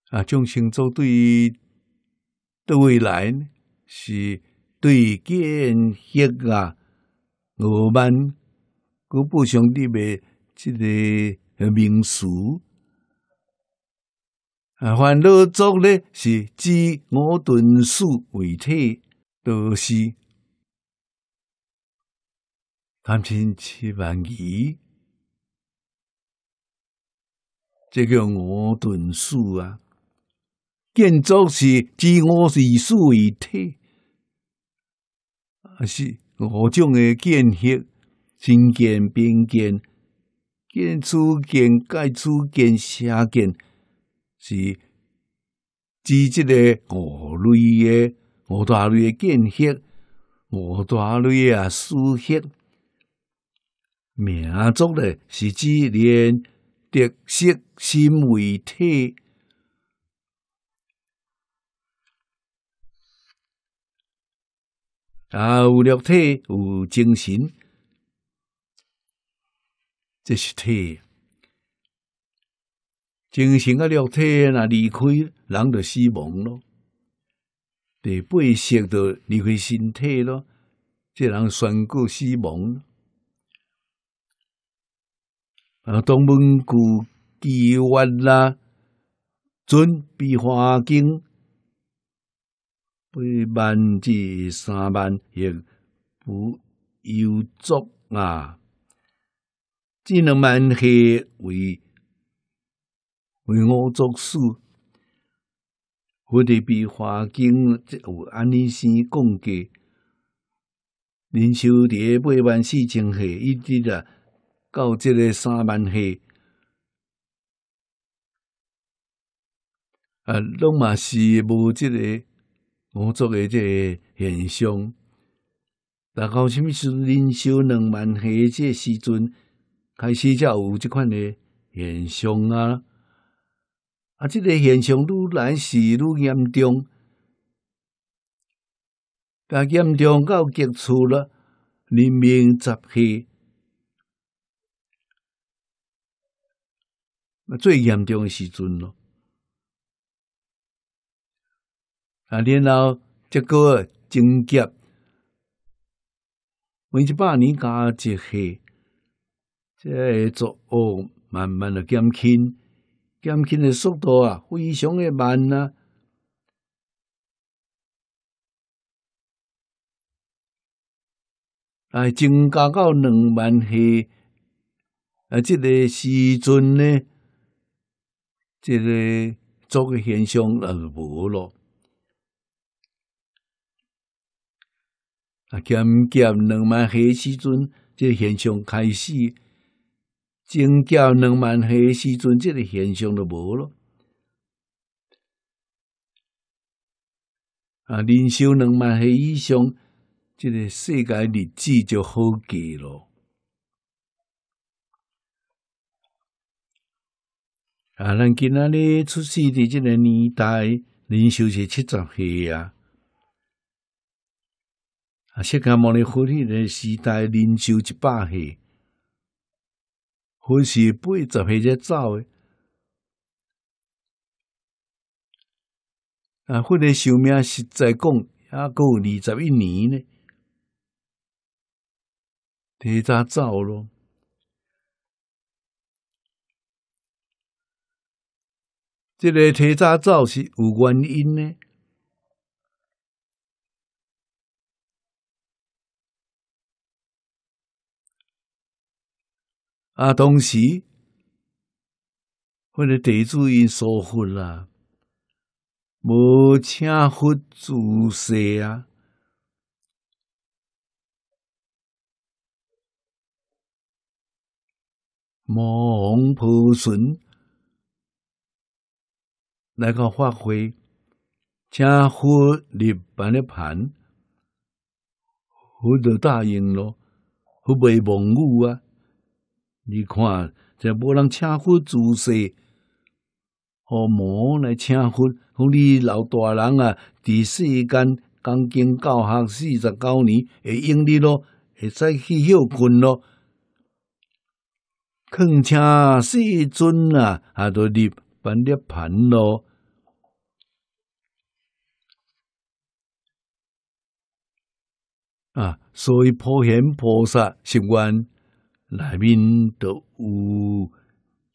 啊，众星座对的未来呢，是对见迄个五万古步上的呗，这个名词。啊，欢乐族咧是自我顿数为体，都是贪千七万二，这叫我顿数啊，建筑是自我以数为体，啊是五种的建设，新建、边建、建筑、建盖、建筑、下建。是指这个五类的五大类的建设，五大类啊，输血。民族呢，是指连特色、新为体啊，有肉体，有精神，这是体。精神啊，肉体啊，离开人就死亡咯。第八识就离开身体咯，个人宣告死亡。啊，东门古基湾啦，准备花经，八万至三万也不有足啊，即两万黑为。为我族史，或者比华经即有安尼先讲过，年寿伫个八万四千岁，一直啊到即个三万岁。啊，拢嘛是无即个我族诶即个现象。达到甚物时，年寿两万岁即时阵，开始才有即款诶现象啊。啊！这个现象愈来是愈严重，啊，严重到极处了人民十岁。啊，最严重诶时阵咯，啊，然后结果啊，终结，每一百年加一即这作恶慢慢的减轻。减轻的速度啊，非常的慢啊！啊，增加到两万岁，啊，这个时阵呢，这个做个现象那无咯。啊，减减两万岁时阵，这现象开始。增加两万岁时，阵这个现象都无咯。啊，人寿两万岁以上，这个世界日子就好过咯。啊，咱今仔日出生伫这个年代，人寿是七十岁啊。啊，世界末日福利的时代，人寿一百岁。分是八十岁才走诶。啊！他的寿命实在讲也有二十一年呢，提早走咯。这个提早走是有原因诶。啊！当时或者地主因疏忽啦，无请佛助成啊，忙破损来个发挥，请佛立办的盘，佛就答应咯，佛未忘我啊。你看，这无人请佛住世，和魔来请佛，和你老大人啊，伫世间刚经教学四十九年，会用你咯，会使去休困咯，况且世尊啊，还都立般立盘咯？啊，所以普贤菩萨心愿。内面都有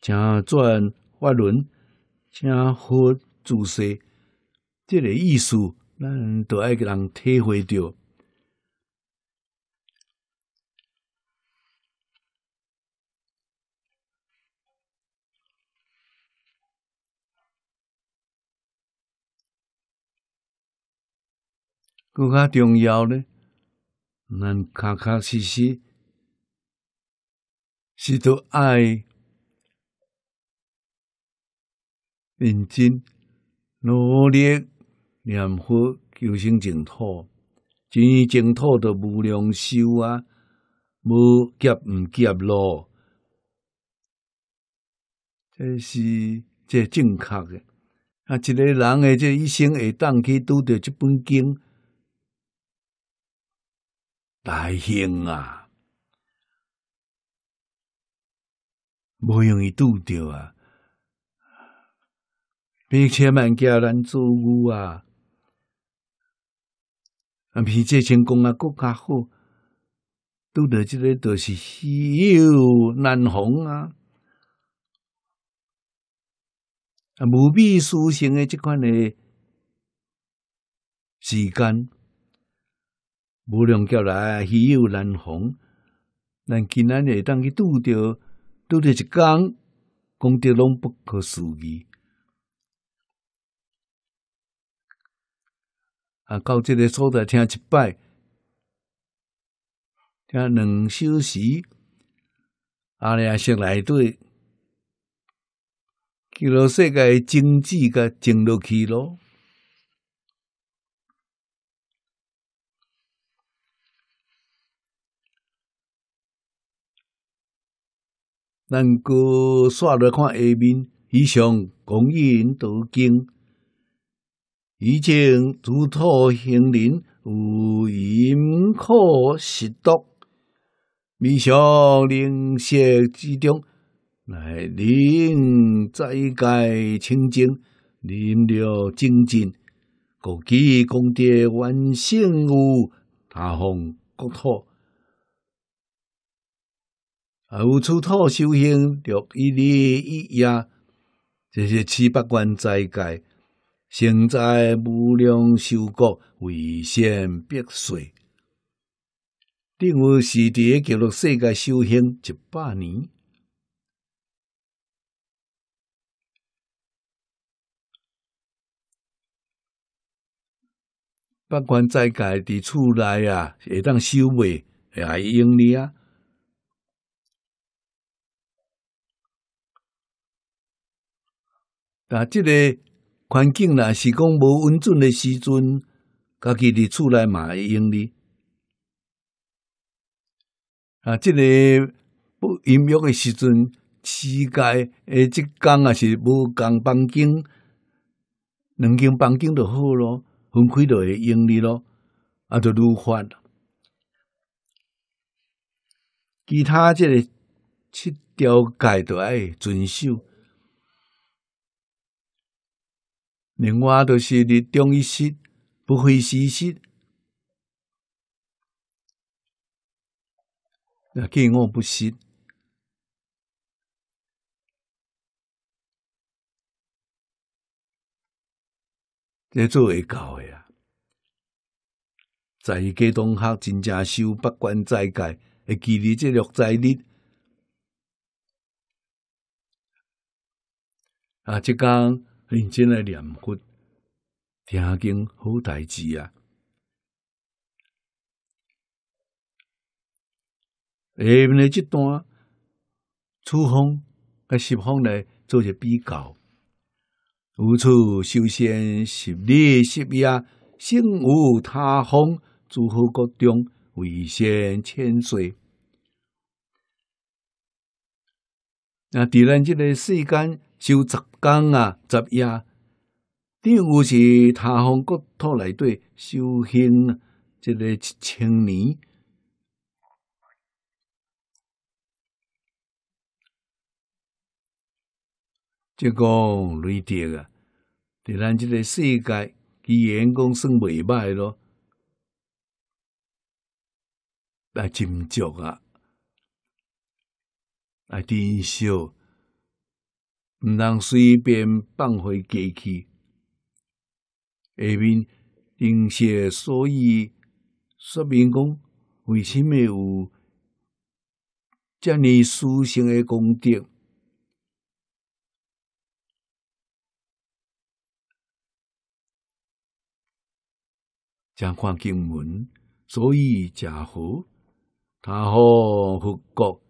正转法轮、正好注释，这个意思，咱都要给人体会到。更加重要呢，咱踏踏实实。是得爱、认真、努力、念佛、求生净土，真于净土的无量修啊，无劫毋劫咯。这是这正确的。啊，一个人诶，这一生会当去拄着即本经，大幸啊！无容易拄着啊！并且万家难做牛啊！啊，比这成功啊，国较好，拄着即个著是稀有难逢啊！啊，无比殊胜诶，即款诶时间无量叫来稀有难逢，咱今仔日当去拄着。拄得一讲，得拢不可思议。啊，到即个所在听一摆，听两小时，阿弥阿来对，去了世界经济甲静落去咯。咱搁刷来看下面，以上供养道经，以前诸土行人有因苦食毒，面上灵石之中乃领斋戒清净，念了精进，各具功德完胜无他方国土。啊，有出土修行六一六一呀，就是七八关斋戒，成在无量修国，为现别税，定乎是第一个入世界修行一百年。不管斋戒伫厝内啊，会当修未也用你啊。啊，这个环境若是讲无温准的时阵，家己伫厝内嘛会用哩。啊，这个不音乐的时阵，世界诶，即工啊是无共房间，两间房间就好咯，分开就会用哩咯，啊就愈发。其他即个七条界都爱遵守。另外，就是你中一些不会失失，那给我不识，这做会教的啊！在个同学真正修，不关在界，会记你这六斋日啊，即讲。认真来念佛，听经好代志啊！下面这段，出方甲十方来做一比较。如处修仙，十力十业，心无他方，诸佛国中为先千岁。那在咱这个世间修十。工啊，杂役，第五是他方国土内底修行一个青年，这个累叠啊，在咱这个世界，伊员工算未歹咯，啊，金足啊，啊，珍惜。毋通随便放回家去。下面正些所以说明讲，为什么有这尼殊胜的功德？将看经文，所以正好，他好佛国、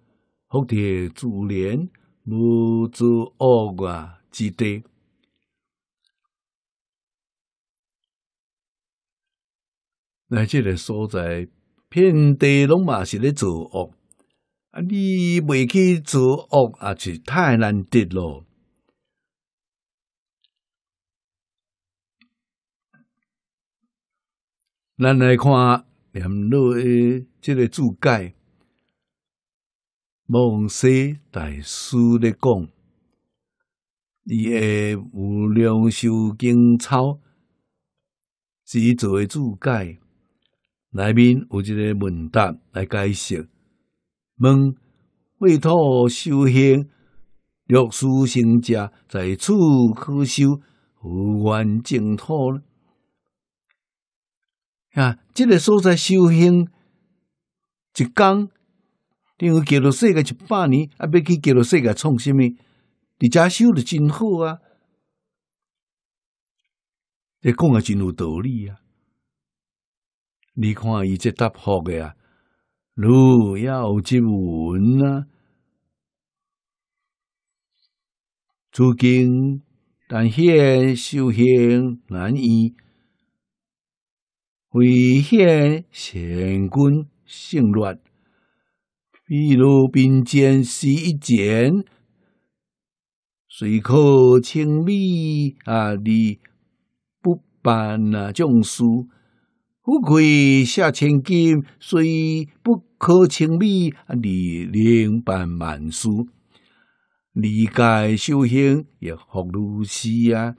佛地、自莲。无做恶过之地。那这个所在遍地拢嘛是咧作恶，啊，你未去作恶啊，是太难得咯。咱来看念络诶，这个注解。孟西大师咧讲：“伊诶无量首经抄，是做注解。内面有一个问答来解释。问：为土修行，六书行家在此可修无愿净土呢？啊，这个所在修行，就讲。”等于叫了世界一百年，啊，要去叫了世界创什么？你家修得真好啊！这讲啊，真有道理啊！你看伊这答复诶啊，若要接文啊，如今但现修行难易，为险乾君性乱。譬如并肩是一剑，虽可轻蔑啊，你不办那种事。富贵下千金，虽不可轻蔑，你连办万事。理解修行也好如斯啊！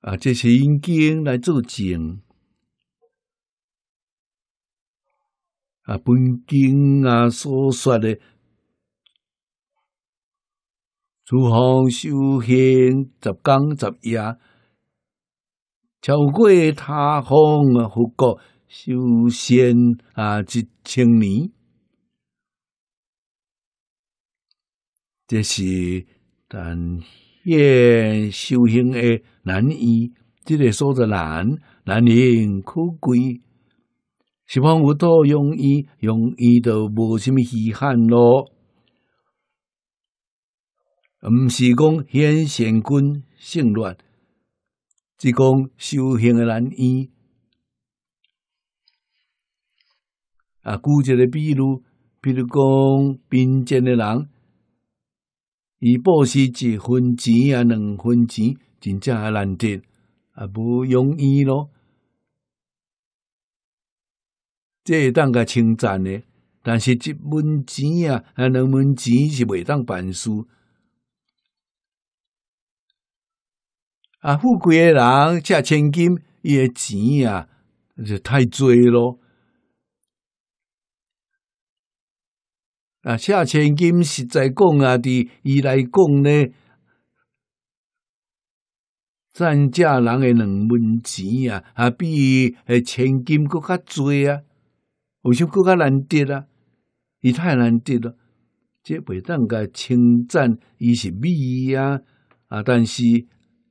啊，这是因经来做证。啊，本经啊所说的，诸方修行十工十夜，超过他方啊，佛国修仙啊一千年，这是但现修行的难易，这个说着难，难易可贵。十方无多容易，容易就无什么遗憾咯。毋是讲显险君性乱，只讲修行诶难易。啊，举一个比如，比如讲贫贱诶人，伊布施一分钱啊，两分钱，真正难得，啊，无容易咯。这会当较称赞呢，但是一文钱啊，两文钱是袂当办事。啊，富贵诶人借千金，伊诶钱啊就太侪咯。啊，借千金实在讲啊，伫伊来讲呢，赚借人诶两文钱啊，啊比诶千金搁较侪啊。为啥么更难得啊？伊太难得了，即袂当甲称赞伊是美啊！啊，但是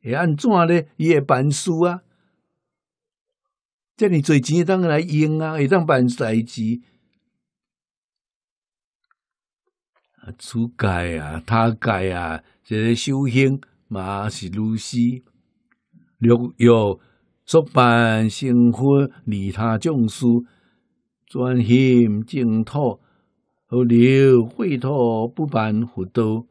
会安怎咧？伊会办事啊，遮尔侪钱会当来用啊，会当办代志啊，出界啊，他界啊，即个修行嘛是如是，若有所办生活，离他众生。专心净土，河流回头不办佛道。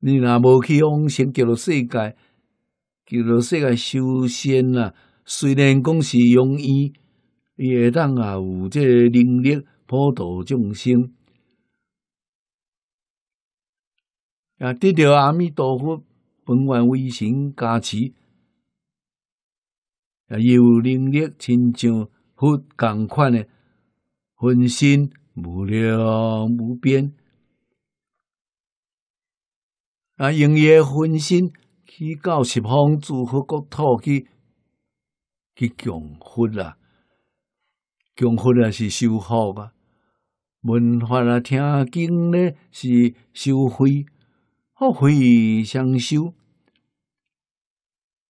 你若无去往生极乐世界，极乐世界修仙啊，虽然讲是容易，伊会当啊有这能力普度众生。啊，得到阿弥陀佛，本愿微神加持。啊，有能力亲像佛同款诶，分身无量无边。啊，用诶分身去教十方诸佛国土去去降佛啦，降佛啊是修福啊。文化啊，听经咧是修慧，福慧双修。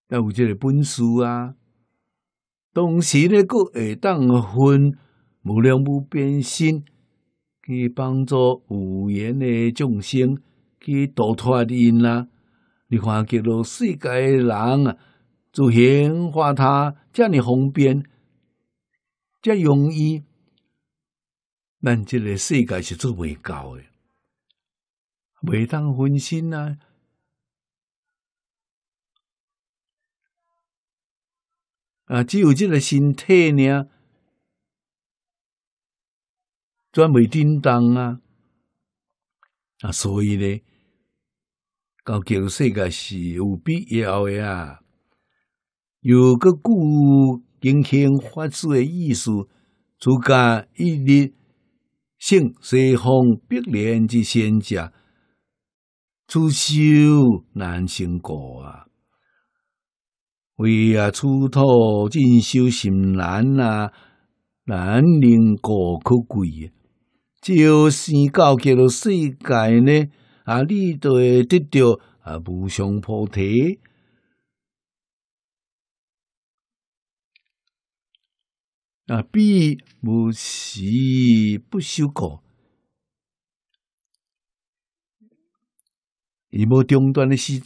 要有即个本事啊。当时呢，佫会当分无量无边心，去帮助有缘的众生，去度脱因啦。你看，叫做世界人啊，就喜欢他，只要方便，遮容易。咱即个世界是做袂到的，袂当分心啊。啊，只有这个身体呢，转袂叮当啊！啊，所以呢，搞球世界是有必要的啊。有个故今天发师的意思，就讲一日行十方必然之先家，出修难成果啊。为啊，锄土尽修心难啊，难能可可贵。只要生到这了世界呢，啊，你就会得到啊，无上菩提。啊，必无时不修果，伊无中断的时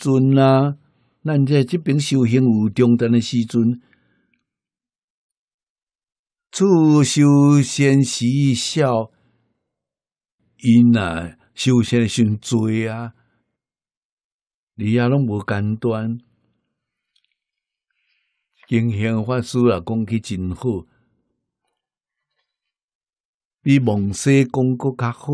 咱在即边修行有中担的时阵，处修仙时少，因啊修行的心啊，你也拢无间断，经行法师啊，讲起真好，比孟西功搁较好。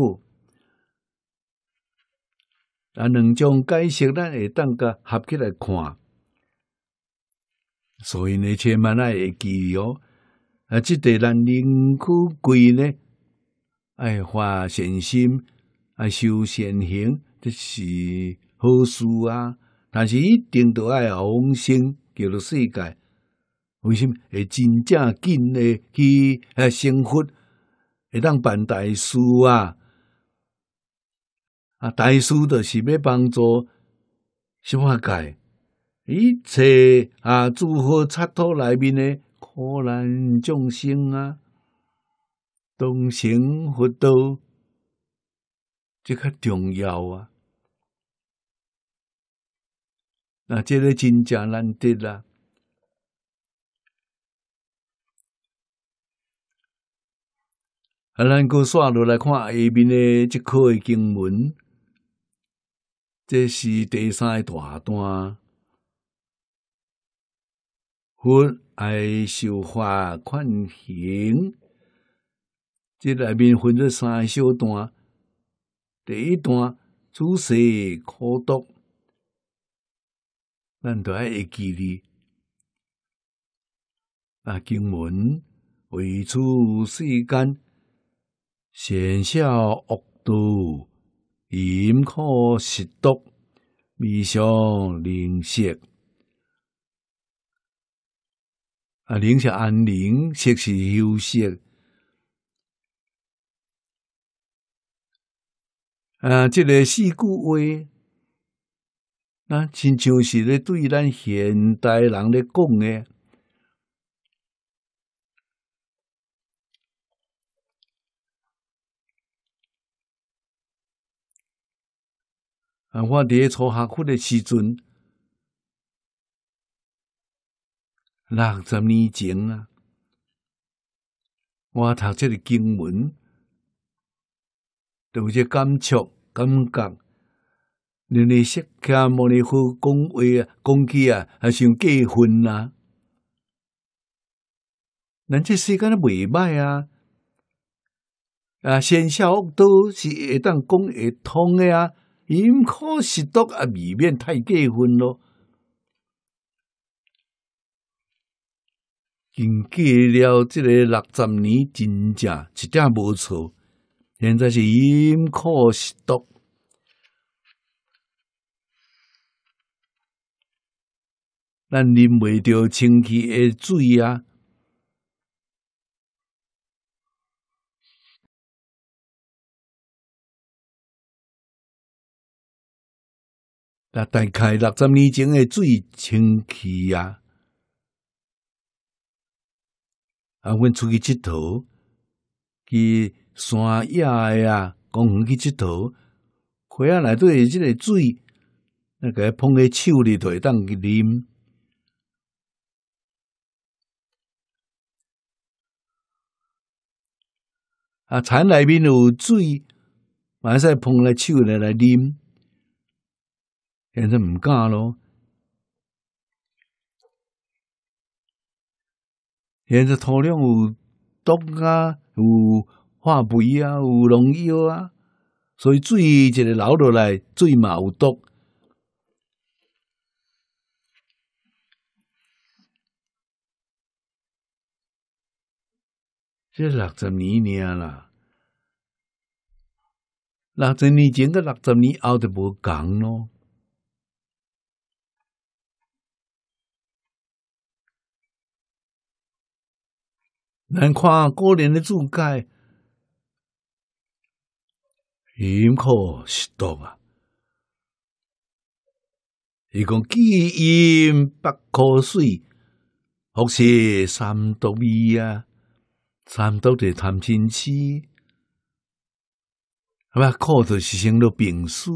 啊，两种解释，咱会当个合起来看。所以呢，千万会记哦，啊，即得咱宁可贵呢，爱化善心，爱修善行，这是好事啊。但是一定着爱往生，叫做世界。为什么？会真正紧诶？去啊生活，会当办大事啊。啊，大师就是要帮助小法界，一切啊，诸好差托内面的苦难众生啊，东行佛道，这个重要啊。那这个真正难得啦。啊，咱阁刷落来看下面的这块经文。这是第三个大段，佛爱受法宽行，这里面分成三个小段。第一段，主世苦读，咱都要会记哩。啊，经文为诸世间善孝恶毒。饮苦食毒，味香凝色。啊，凝是安宁，适是休息。啊，这个四句话，那亲像是咧对咱现代人咧讲诶。啊！我伫咧初下学的时阵，六十年前啊，我读这个经文，读这感触、感觉，你那识家莫尼夫讲话啊、讲起啊，还想结婚啊。咱这世间都未歹啊！啊，先下屋都是会当讲会通的啊。饮可食毒也未免太过分咯。经过了即个六十年，真正一点无错。现在是饮可食毒，咱啉袂着清气诶水啊。那大概六十年前的水清气啊。啊，阮出去佚佗，去山野啊、公园去佚佗，溪啊内底的即个水，那个捧个手来会当去啉。啊，田内面有水，会使捧来手来来啉。现在唔敢咯，现在土壤有毒啊，有化肥啊，有农药啊，所以水一个流落来，水嘛有毒。这六十年年啦，六十年前个六十年后得无共咯。咱看个人的注解，辛苦是多啊！伊讲基因不可随，学舌三多味啊，三多的谈天气，好吧？靠着实了病死。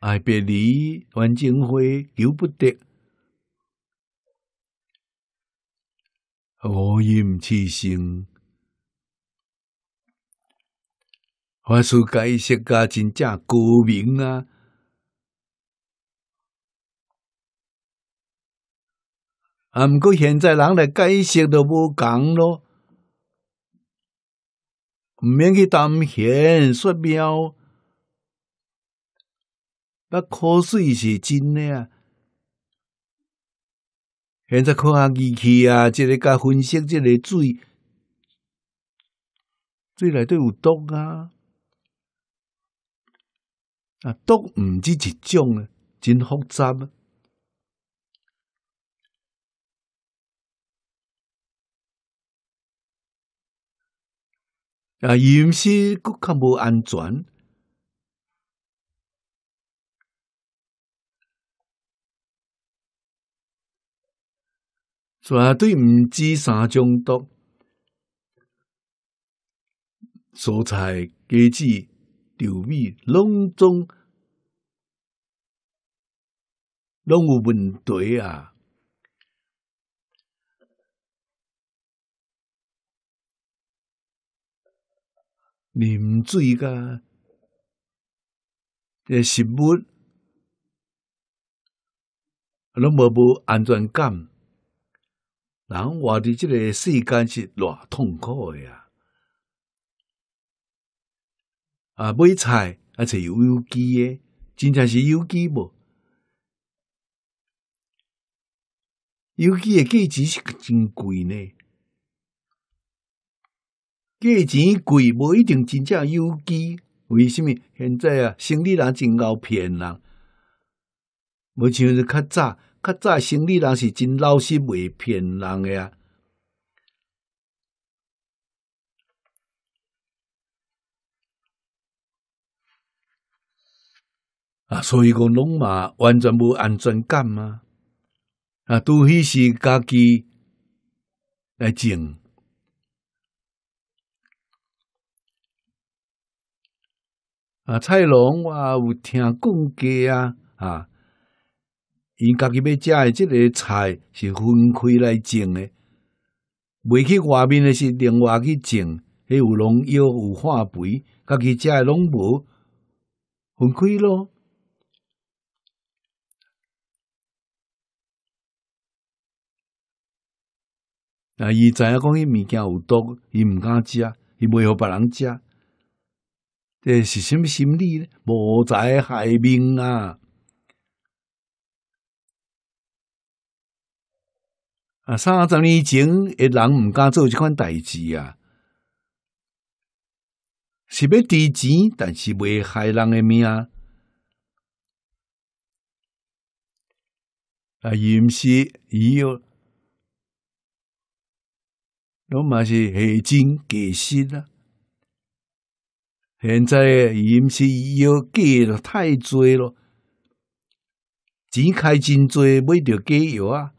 爱别离，怨种灰，求不得，五阴此生，法师解释，家真正高明啊！啊，毋过现在人来解释都无共咯，毋免去担心说妙。那喝水是真诶啊！现在看下仪器啊，这个加分析，这个水，水内都有毒啊！啊，毒毋止一种啊，真复杂。啊，啊，饮食佫较无安全。绝对唔止三种毒，蔬菜、鸡子、稻米、拢总拢有问题啊！啉水噶，诶，食物拢无无安全感。人活伫即个世间是偌痛苦诶啊！啊，买菜啊，是有机诶，真正是有机无？有机诶价钱是真贵呢。价钱贵无一定真正有机，为什么？现在啊，生意人真够骗人，无像你较早。较早生理人是真老实，袂骗人诶啊！啊，所以讲拢嘛完全无安全感啊。啊，拄迄是家己来种啊，菜农哇有听讲过啊，啊。因家己要食诶，即个菜是分开来种诶，未去外面诶是另外去种，迄有农药有化肥，家己食诶拢无分开咯。啊，伊知影讲迄物件有毒，伊毋敢食，伊袂互别人食，这是什么心理呢？无才害命啊！啊，三十年前，诶人毋敢做即款代志啊，是要挃钱，但是未害人诶命啊。啊，饮食伊要，拢嘛是血金给息啦。现在，饮食伊要给了太济咯，钱开真济，买着假药啊。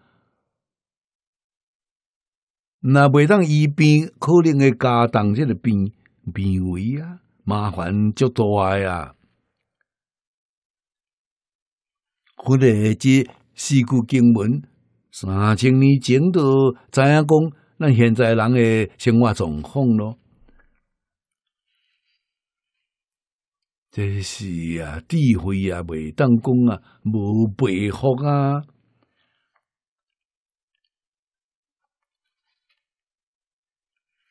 那袂当医病，可能会加重这个病病危啊，麻烦足大啊。呀！或者即四句经文，三千年前都知影讲，咱现在人的生活状况咯，这是啊，智慧啊，袂当讲啊，无背伏啊。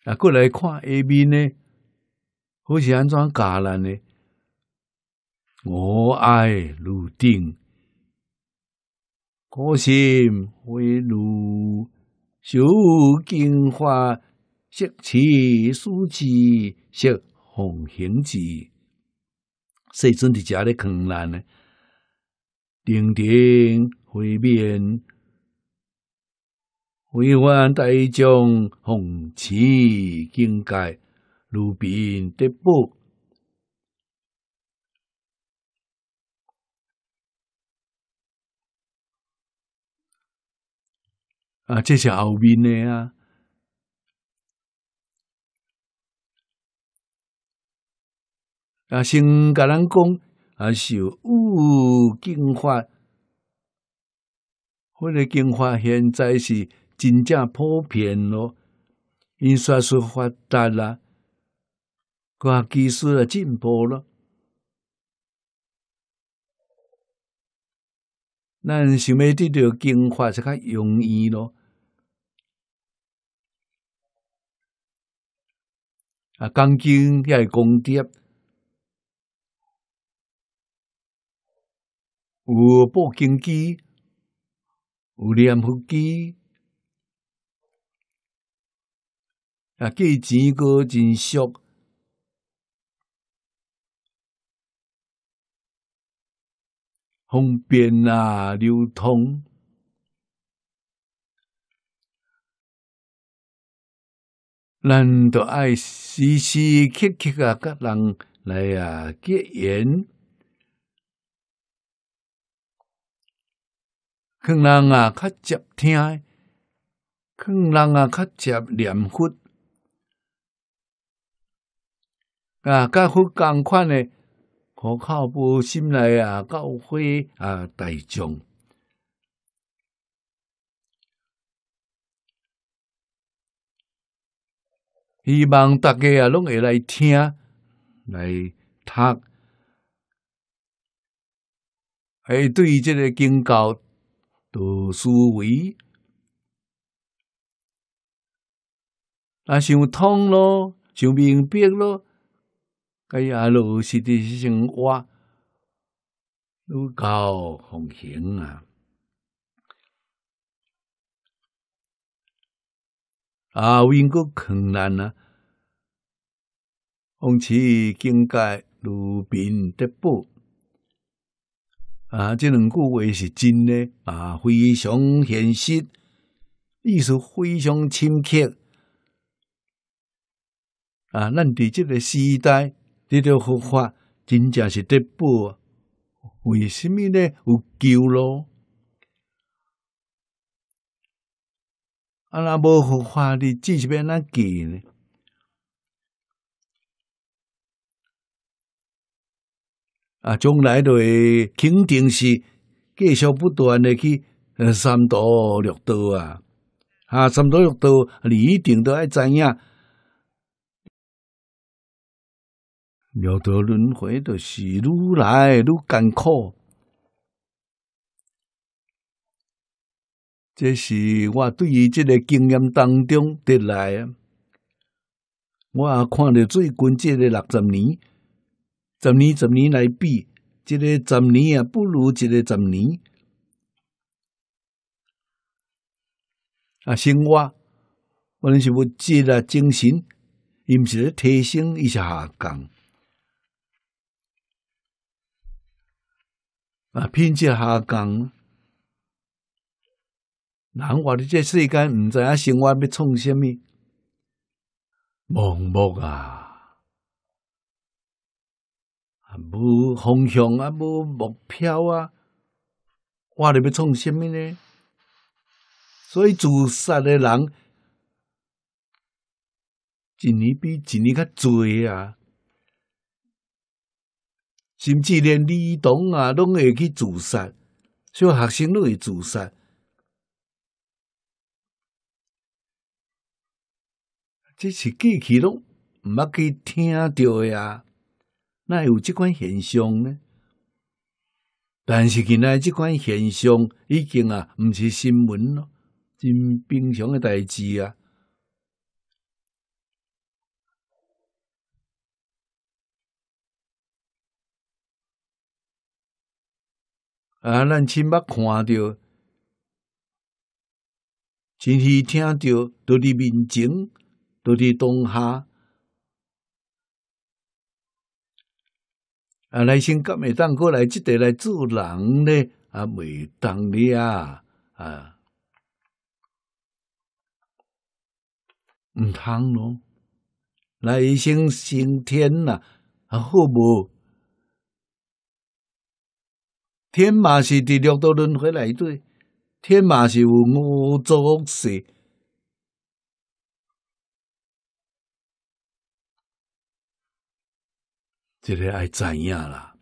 啊，过来看下面呢，好似安怎教咱呢。我爱如定，国心为如绣金花，色起树枝，色红杏子，谁准伫遮咧困难呢？亭亭回面。威幻大将红旗境界，路边得报。啊，这是后面的啊！啊，先甲咱讲，啊，是有净化，或者净化现在是。真正普遍咯，印刷术发达啦，个技术也进步咯，咱想要得到经法就较容易咯。啊，筋敬要恭敬，有报经机，有念佛机。啊，计钱个真俗，方便啊，流通。咱著爱时时刻刻啊，甲人来啊结缘，劝人啊较接听，劝人啊较接念佛。啊！甲佛共款诶，可靠无心来啊！教会啊，大众，希望大家啊拢会来听来读，会对这个经教多思维，那想通咯，想明白咯，哎呀，老师的生活，如高行啊，啊，永过困难啊，风旗境界如并得步啊，这两句话是真诶，啊，非常现实，意思非常深刻啊，咱伫这个时代。你著佛法真正是得啊？为什么呢？有救咯！啊，那无佛法你即是要哪记呢？啊，将来就会肯定是继续不断的去三多六多啊！啊，三多六多，你一定都爱知影。了脱轮回，就是愈来愈艰苦。这是我对于这个经验当中得来。我也看到最近这个六十年，十年、十年来比，这个十年啊，不如一个十年。啊，生活，无论是物质啊、精神，伊毋是咧提升，伊是下降。啊，品质下降，人活你这世间毋知影生活要创虾米，盲目啊，啊无方向啊，无目标啊，话你要创虾米呢？所以自杀的人一年比一年较侪啊。甚至连儿童啊，拢会去自杀，小学生拢会自杀，这是过去拢捌去听到诶啊，哪有即款现象呢？但是现在即款现象已经啊，毋是新闻咯，真平常诶代志啊。啊！咱亲目看到，先去听到，都伫面前，都是当下。啊！内心甲袂当过来，即块来做人咧，啊袂当的啊啊，毋通咯！内心先天呐，啊好无？天马是伫六道轮回内底，天马是有五种色，这个要知影啦。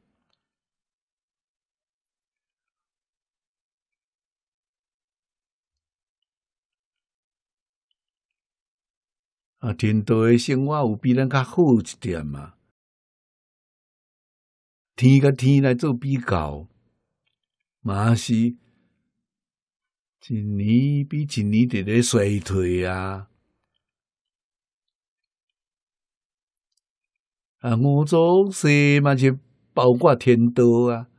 啊，天道诶，生活有比咱较好一点嘛？天甲天来做比较。嘛是，一年比一年伫咧衰退啊！啊，五做是嘛是包括天道啊！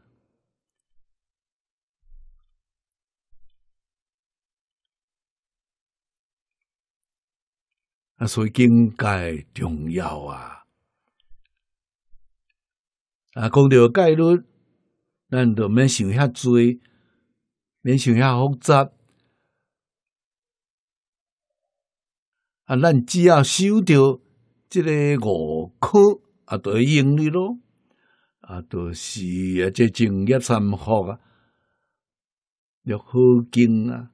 啊，所以境界重要啊！啊，讲到概率。咱都免想遐多，免想遐复杂。啊，咱只要修着即个五科啊，会用你咯。啊，都是啊，这正业三学啊，六好经啊，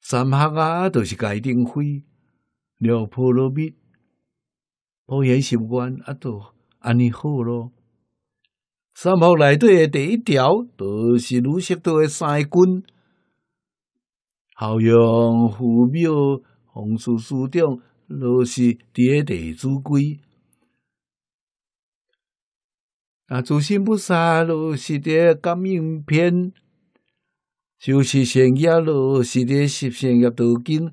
三学啊，都是戒定慧。了破罗蜜，保险，习惯啊，都安尼好咯。三宝内底的第一条，就是儒释道的三根，好用佛庙、红书、书长，就是第一条祖规。啊，诸心不杀，就是第感应篇；，就是善业，就是第十善业道经。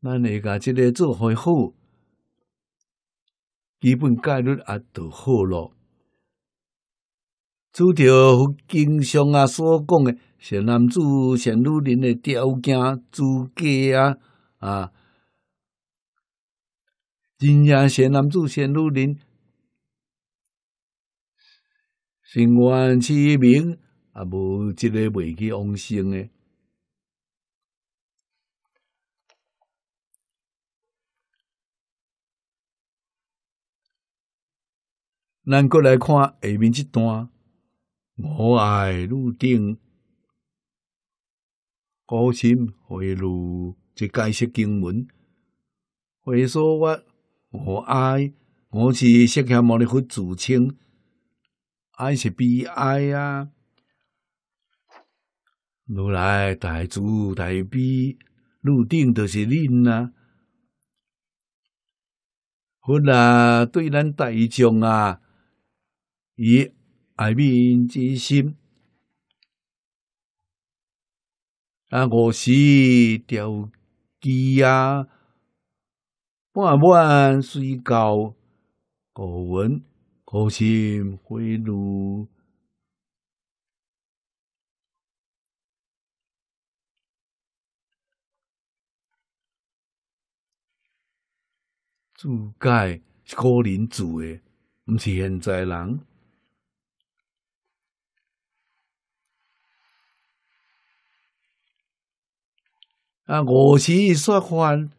那你甲这个做还好，基本概率也都好咯。拄着佛经上啊所讲诶，善男子、善女人诶条件、资格啊，啊，真正善男子、善女人，成万次名啊，无一个未去往生诶。咱过来看下面一段。母爱入定，高心回路，一解释经文，回说：我我爱，我是释迦牟尼佛自称，爱是悲爱啊！如来大慈大悲，入定就是恁呐，佛啊，对咱大众啊，以。爱民之心，啊！五时钓鸡啊，半半睡觉，古文古心回炉，注盖是古人住的，毋是现在人。啊！五时说宽，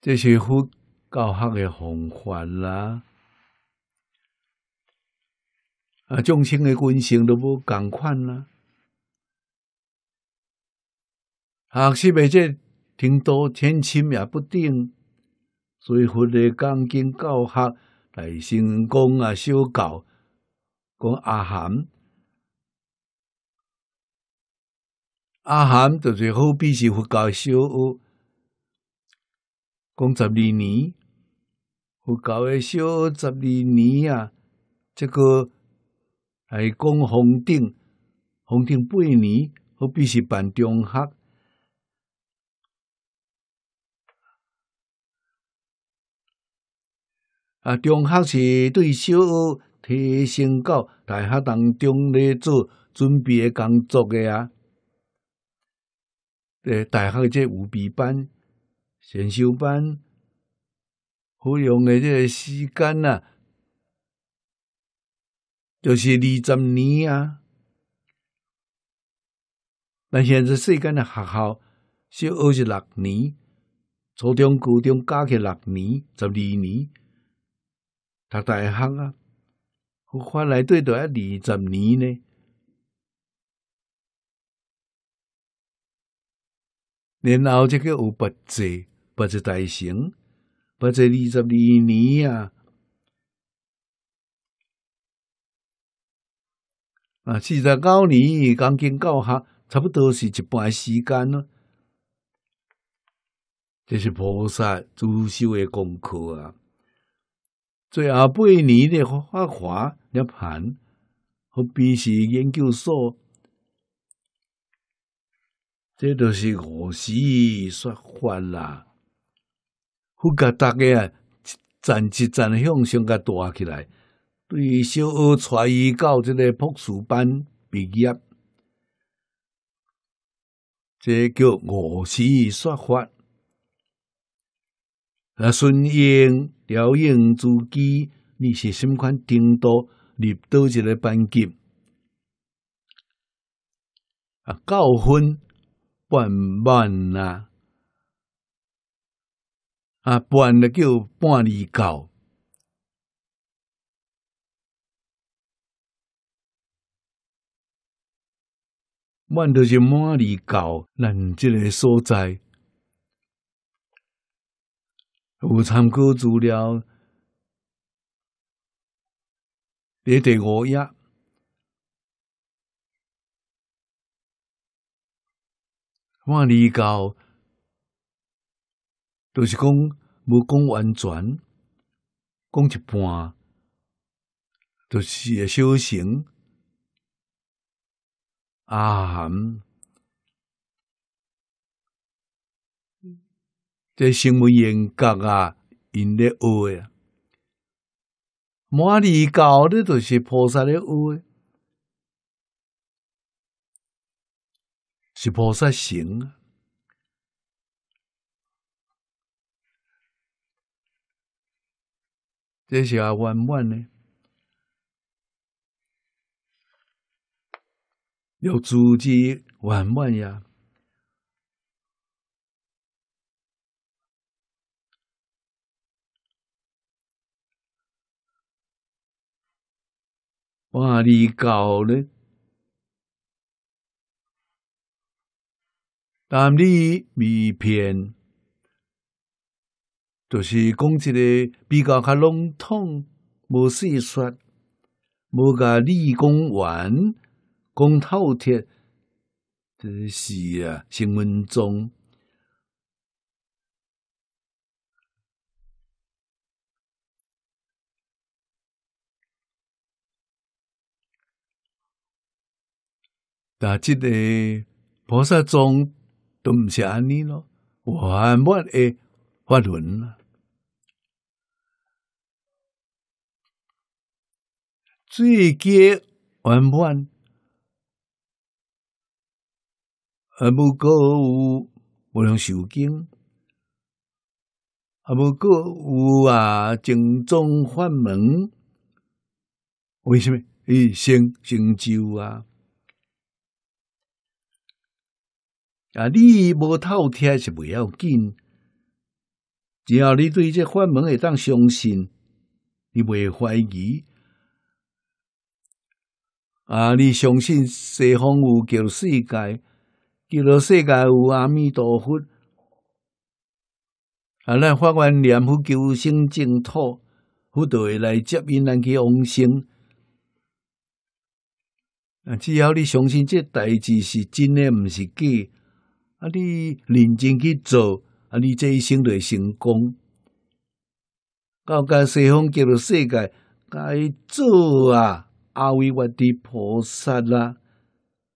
这是佛教学的宏范啦。啊，众生的根性都无共款啦。学习的这程度千深也不定，所以佛的讲经教学来成功啊，修教，讲阿含。阿含就是，好比是佛教小学，讲十二年，佛教的小学十二年啊。这个来讲，弘定，弘定八年，好比是办中学。啊，中学是对小学提升到大学当中咧做准备工作诶啊。诶，大学这五 B 班、选修班，好用即这时间啊，就是二十年啊。但现在世间诶学校是二十六年，初中、高中加起六年，十二年，读大学啊，何来对要二十年呢？然后这个有八岁，八百大生，八百二十二年啊，啊四十九年刚进教学，差不多是一半时间了。这是菩萨主修的功课啊。最后八年，的发华涅盘，好比是研究所。这都是五时说法啦，副甲大家啊，一站一站的向上给大起来。对于小学、初一到即个博士班毕业，这叫五时说法。啊，顺应、调用自己，你是什么款程度，入到这个班级啊，高分。半万啊！啊，半的叫半里高，万就是满里高，咱这个所在有参考资料，你得我约。魔力高，就是讲无讲完全，讲一半，都是个修行啊。这生活严格啊，因咧学啊，满力高，你就是菩萨咧学。是菩萨行这是啊，圆满呢，有诸暨圆满呀，万里高呢。但你未骗，就是讲一个比较较笼统，无细说，无甲立功完，功透天，这是啊新闻中。但即个菩萨中。都毋是安尼咯，圆满诶法轮啦。最结圆满，啊，不过有无良受精，啊，不过有啊正中法门，为什么？伊成成就啊。啊！你无透听是袂要紧，只要你对这法门会当相信，你袂怀疑。啊！你相信西方有叫世界，叫了世界有阿弥陀佛，啊！咱法官念佛求生净土，佛陀来接引咱去往生。啊！只要你相信这代志是真诶，毋是假。啊！你认真去做，啊！你这一生就会成功。到各西方极乐世界，该做啊！阿唯我的菩萨啦，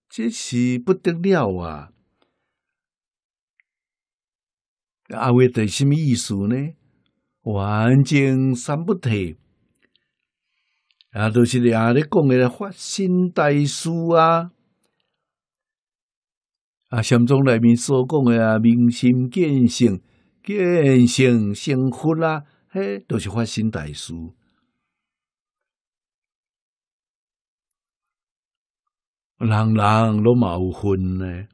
这是不得了啊！阿唯的什么意思呢？完全三不提。啊！都是伢你讲的发心大事啊！啊，禅宗内面所讲诶啊，明心见性、见性成佛啦，嘿，都是发生大事。人人拢嘛有份呢，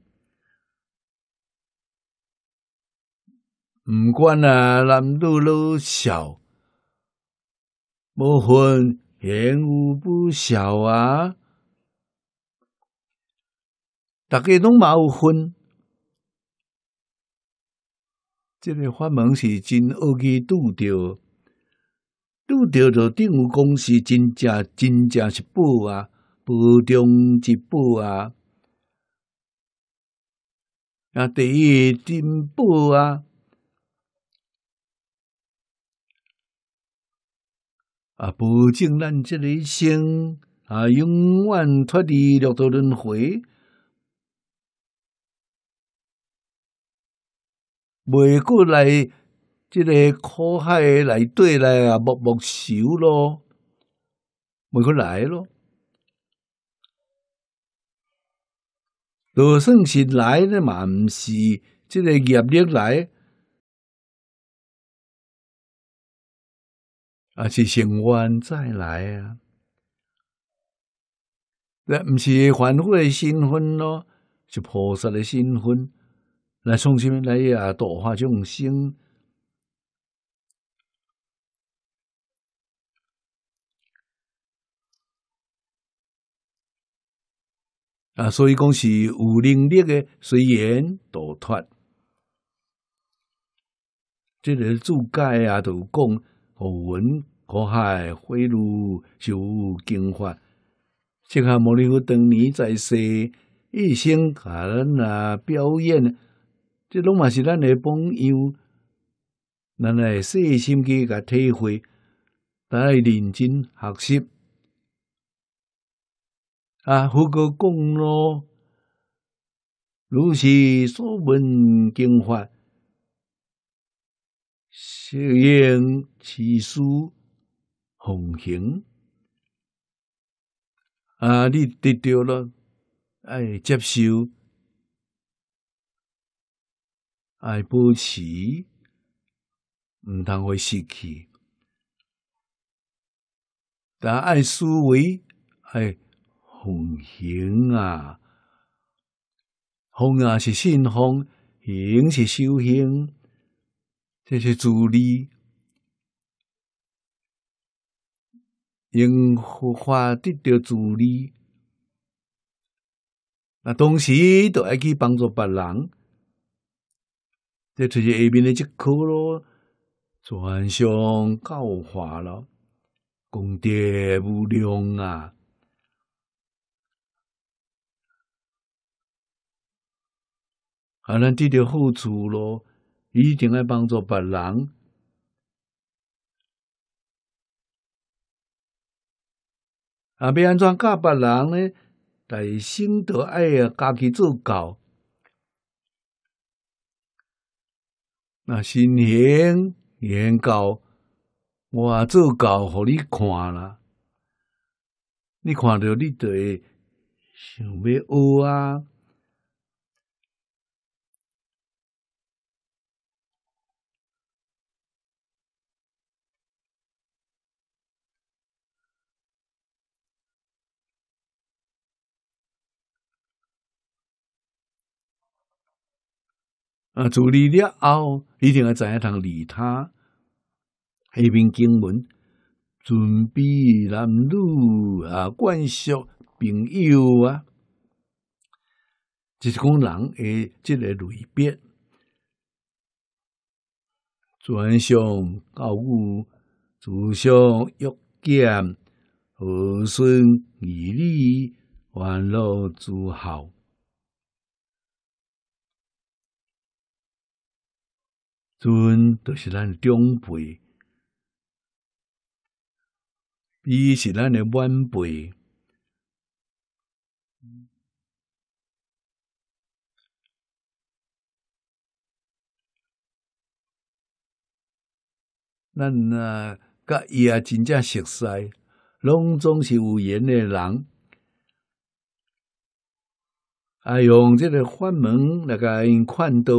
毋管啊，男女老少，无份，缘有不小啊。大家拢冇分，这个法门是真恶去拄着，拄着就等于讲是真正、真正是宝啊，宝中之宝啊，啊第一进步啊，啊保证咱这一生啊永远脱离六道轮回。未过来，即个苦海内底来啊，莫莫少咯，未过来咯。多生是来呢嘛？毋是即个业力来，啊，是成愿再来啊？那毋是凡夫的新婚咯，是菩萨的新婚。来诵什么？来啊？度化众生啊！所以讲是有能力的随缘度脱。这个注解啊，都讲：可文可海，汇入修经法。即合摩利佛当年在世，一生给人啊表演。这拢嘛是咱诶榜样，咱来细心去甲体会，咱来认真学习啊！佛个讲咯，如是所闻经法，适应其殊奉行啊！你得到了，爱接受。爱保持，毋通会失去。但爱思维，爱奉行啊，奉啊是信奉，行是修行，这是助力，因福得到助力。那同时都爱去帮助别人。在出是下面咧，一科咯，转向教化咯，功德无量啊！啊，咱得到好处咯，一定要帮助别人。啊，要安怎教别人咧，但心都爱啊，家己做教。那身年年糕，我做糕互你看啦。你看到你就会想要学啊！啊，自理了后，一定要知影趟理他。那篇经文，尊卑男女啊，关系朋友啊，就是讲人诶，这个类别。尊兄教姑，自兄约见，和顺儿女，欢乐自豪。尊就是咱长辈，伊是咱的晚辈，咱啊甲伊啊真正熟悉，拢总是有缘的人。啊，用即个法门来甲因劝导。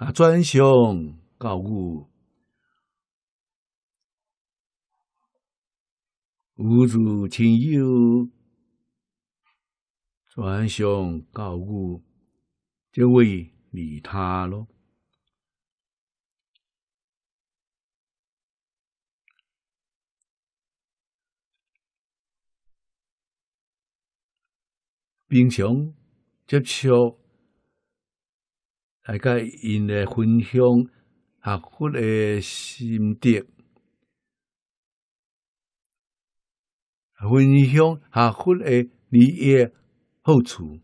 啊，专兄告物，物主亲友，专兄告物，就会离他喽。兵常接触。大家因来分享学佛的心得，分享学佛的日夜好处。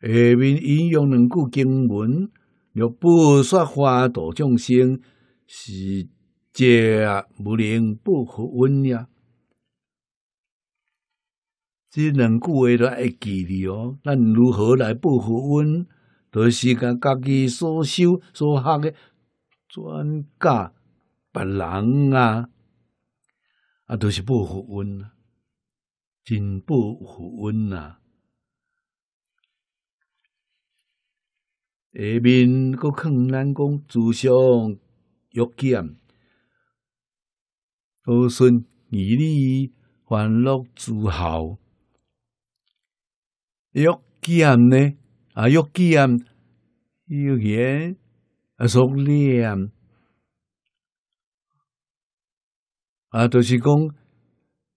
下面引用两句经文。若不说法度众生，是皆不能不福温呀。这两句话都系记哩哦。咱如何来不福温？都是甲家己所修所学的专家、别人啊，啊都是不福温啊，真不福温呐。下面佫劝人讲：自相约俭，子孙儿女欢乐自豪。约俭呢？啊，约俭要言啊，收念啊，就是讲，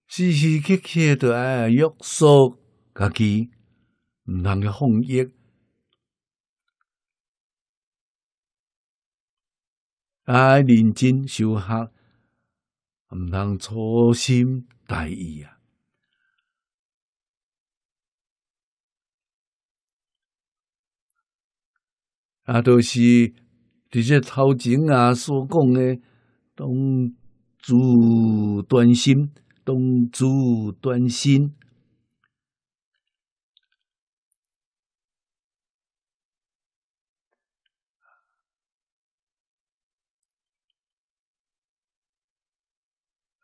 时时刻刻都爱约束家己，毋通去放逸。爱认真修学，毋通粗心大意啊！啊，就是你这头前啊所讲诶，当主端心，当主端心。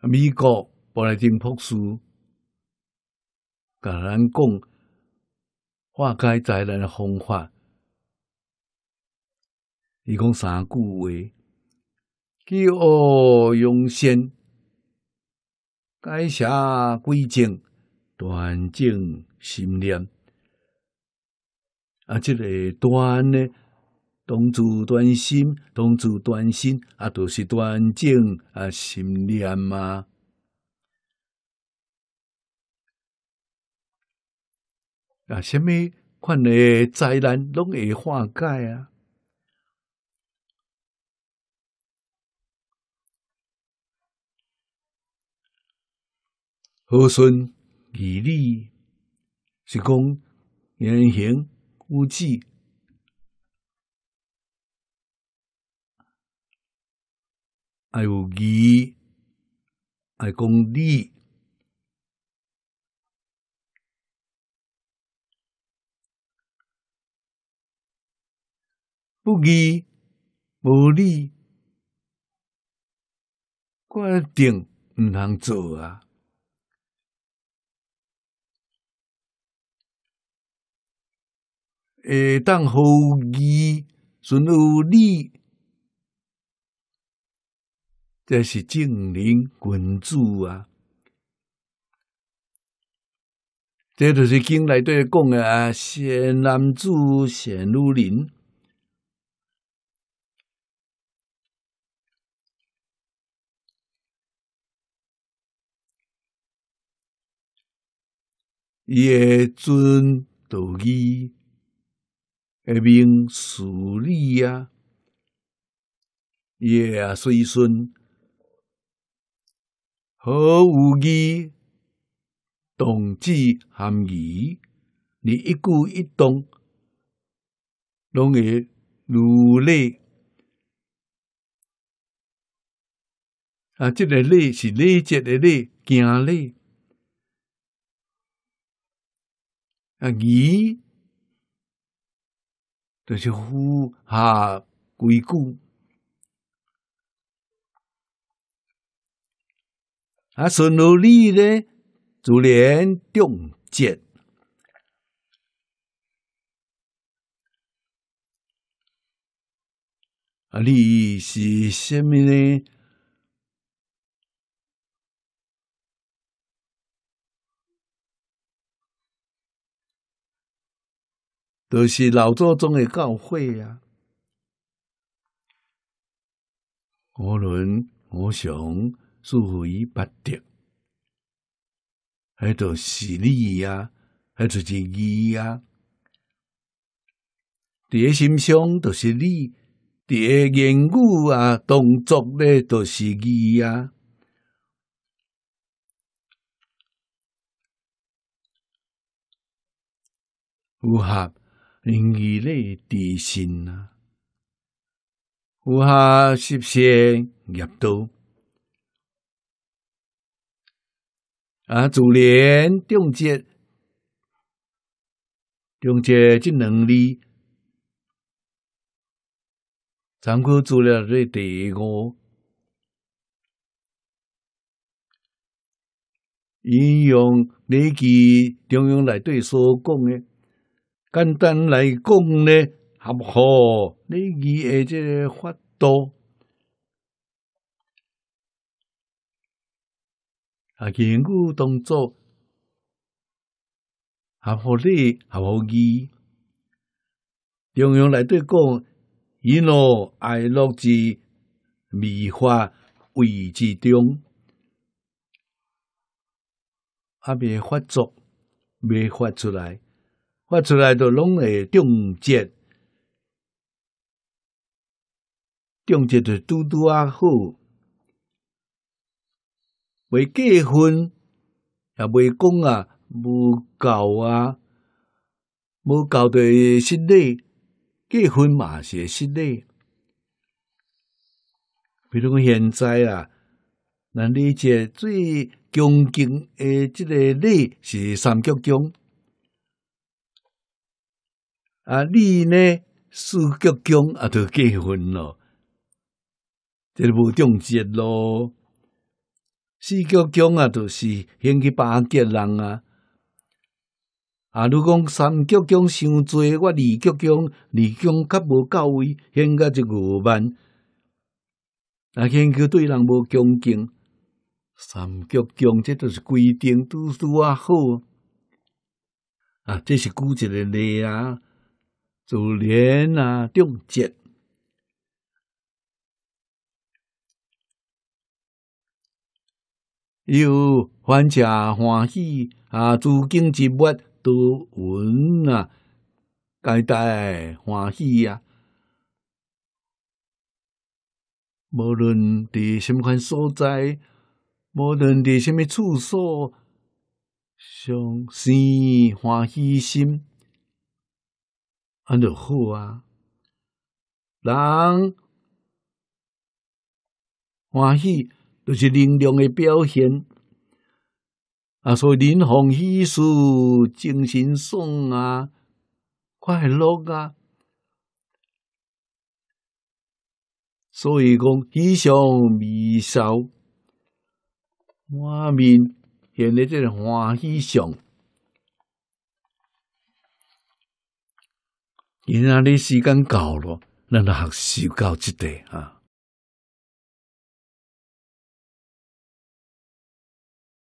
美国布莱丁博士甲咱讲化解灾难的方法，伊讲三句话：，积恶用善、改邪归正、端正心念。啊，这个端呢？同住端心，同住端心，啊，都是端正啊，心念嘛，啊，什么款的灾难拢会化解啊？和顺、义利是讲言行、物质。爱有义，爱讲理，不义无理，决定毋通做啊！诶，当好义，顺有理。这是正人君子啊！这就是经内底讲的啊，贤男子、善女人。伊个尊道义，个名事理啊，伊个随顺何无义动之含义，你一顾一动，拢会努力啊！这个力是力竭的力，惊力啊！义就是呼哈规矩。啊，顺路利呢，自然中结。啊，利益是虾米呢？就是老祖宗的教诲啊。无论，我想。适合伊八滴，还是字啊，还就是字啊。第一心上就是字，第一言语啊，动作咧就是字啊。符合人类地心啊，符合世界业道。啊！主连中洁、中洁这两字，咱国做了最第一个。用日记中央来对所讲的，简单来讲呢，合乎你记的这法度。啊，坚语动作，合乎力，合乎义。中央来对讲，伊怒哀乐之未发谓之中。啊，没发作，没发出来，发出来的拢会冻结，冻结就嘟嘟啊好。未结婚也未讲啊，无教啊，无教的实例，结婚嘛些实例。比如讲现在啊，那你这最恭敬的即个礼是三鞠躬啊，礼呢四鞠躬啊，都结婚咯，这无重机咯。四角姜啊，就是先去八结人啊。啊，如果三角姜伤侪，我二角姜二脚较无到位，先到就五万。啊，先去对人无恭敬。三角姜这都是规定，都拄啊好。啊，这是举一个例啊，自连啊，中节。又反正欢喜啊，诸境一物都闻啊，该带欢喜啊。无论伫什么款所在，无论伫什么处所，相生欢喜心，安乐好啊。人欢喜。就是能量的表现啊，所以人逢喜、事精神、爽啊，快乐啊。所以讲喜上眉梢，画面现得这个欢喜相。今仔的时间到了，咱我学习到这裏啊。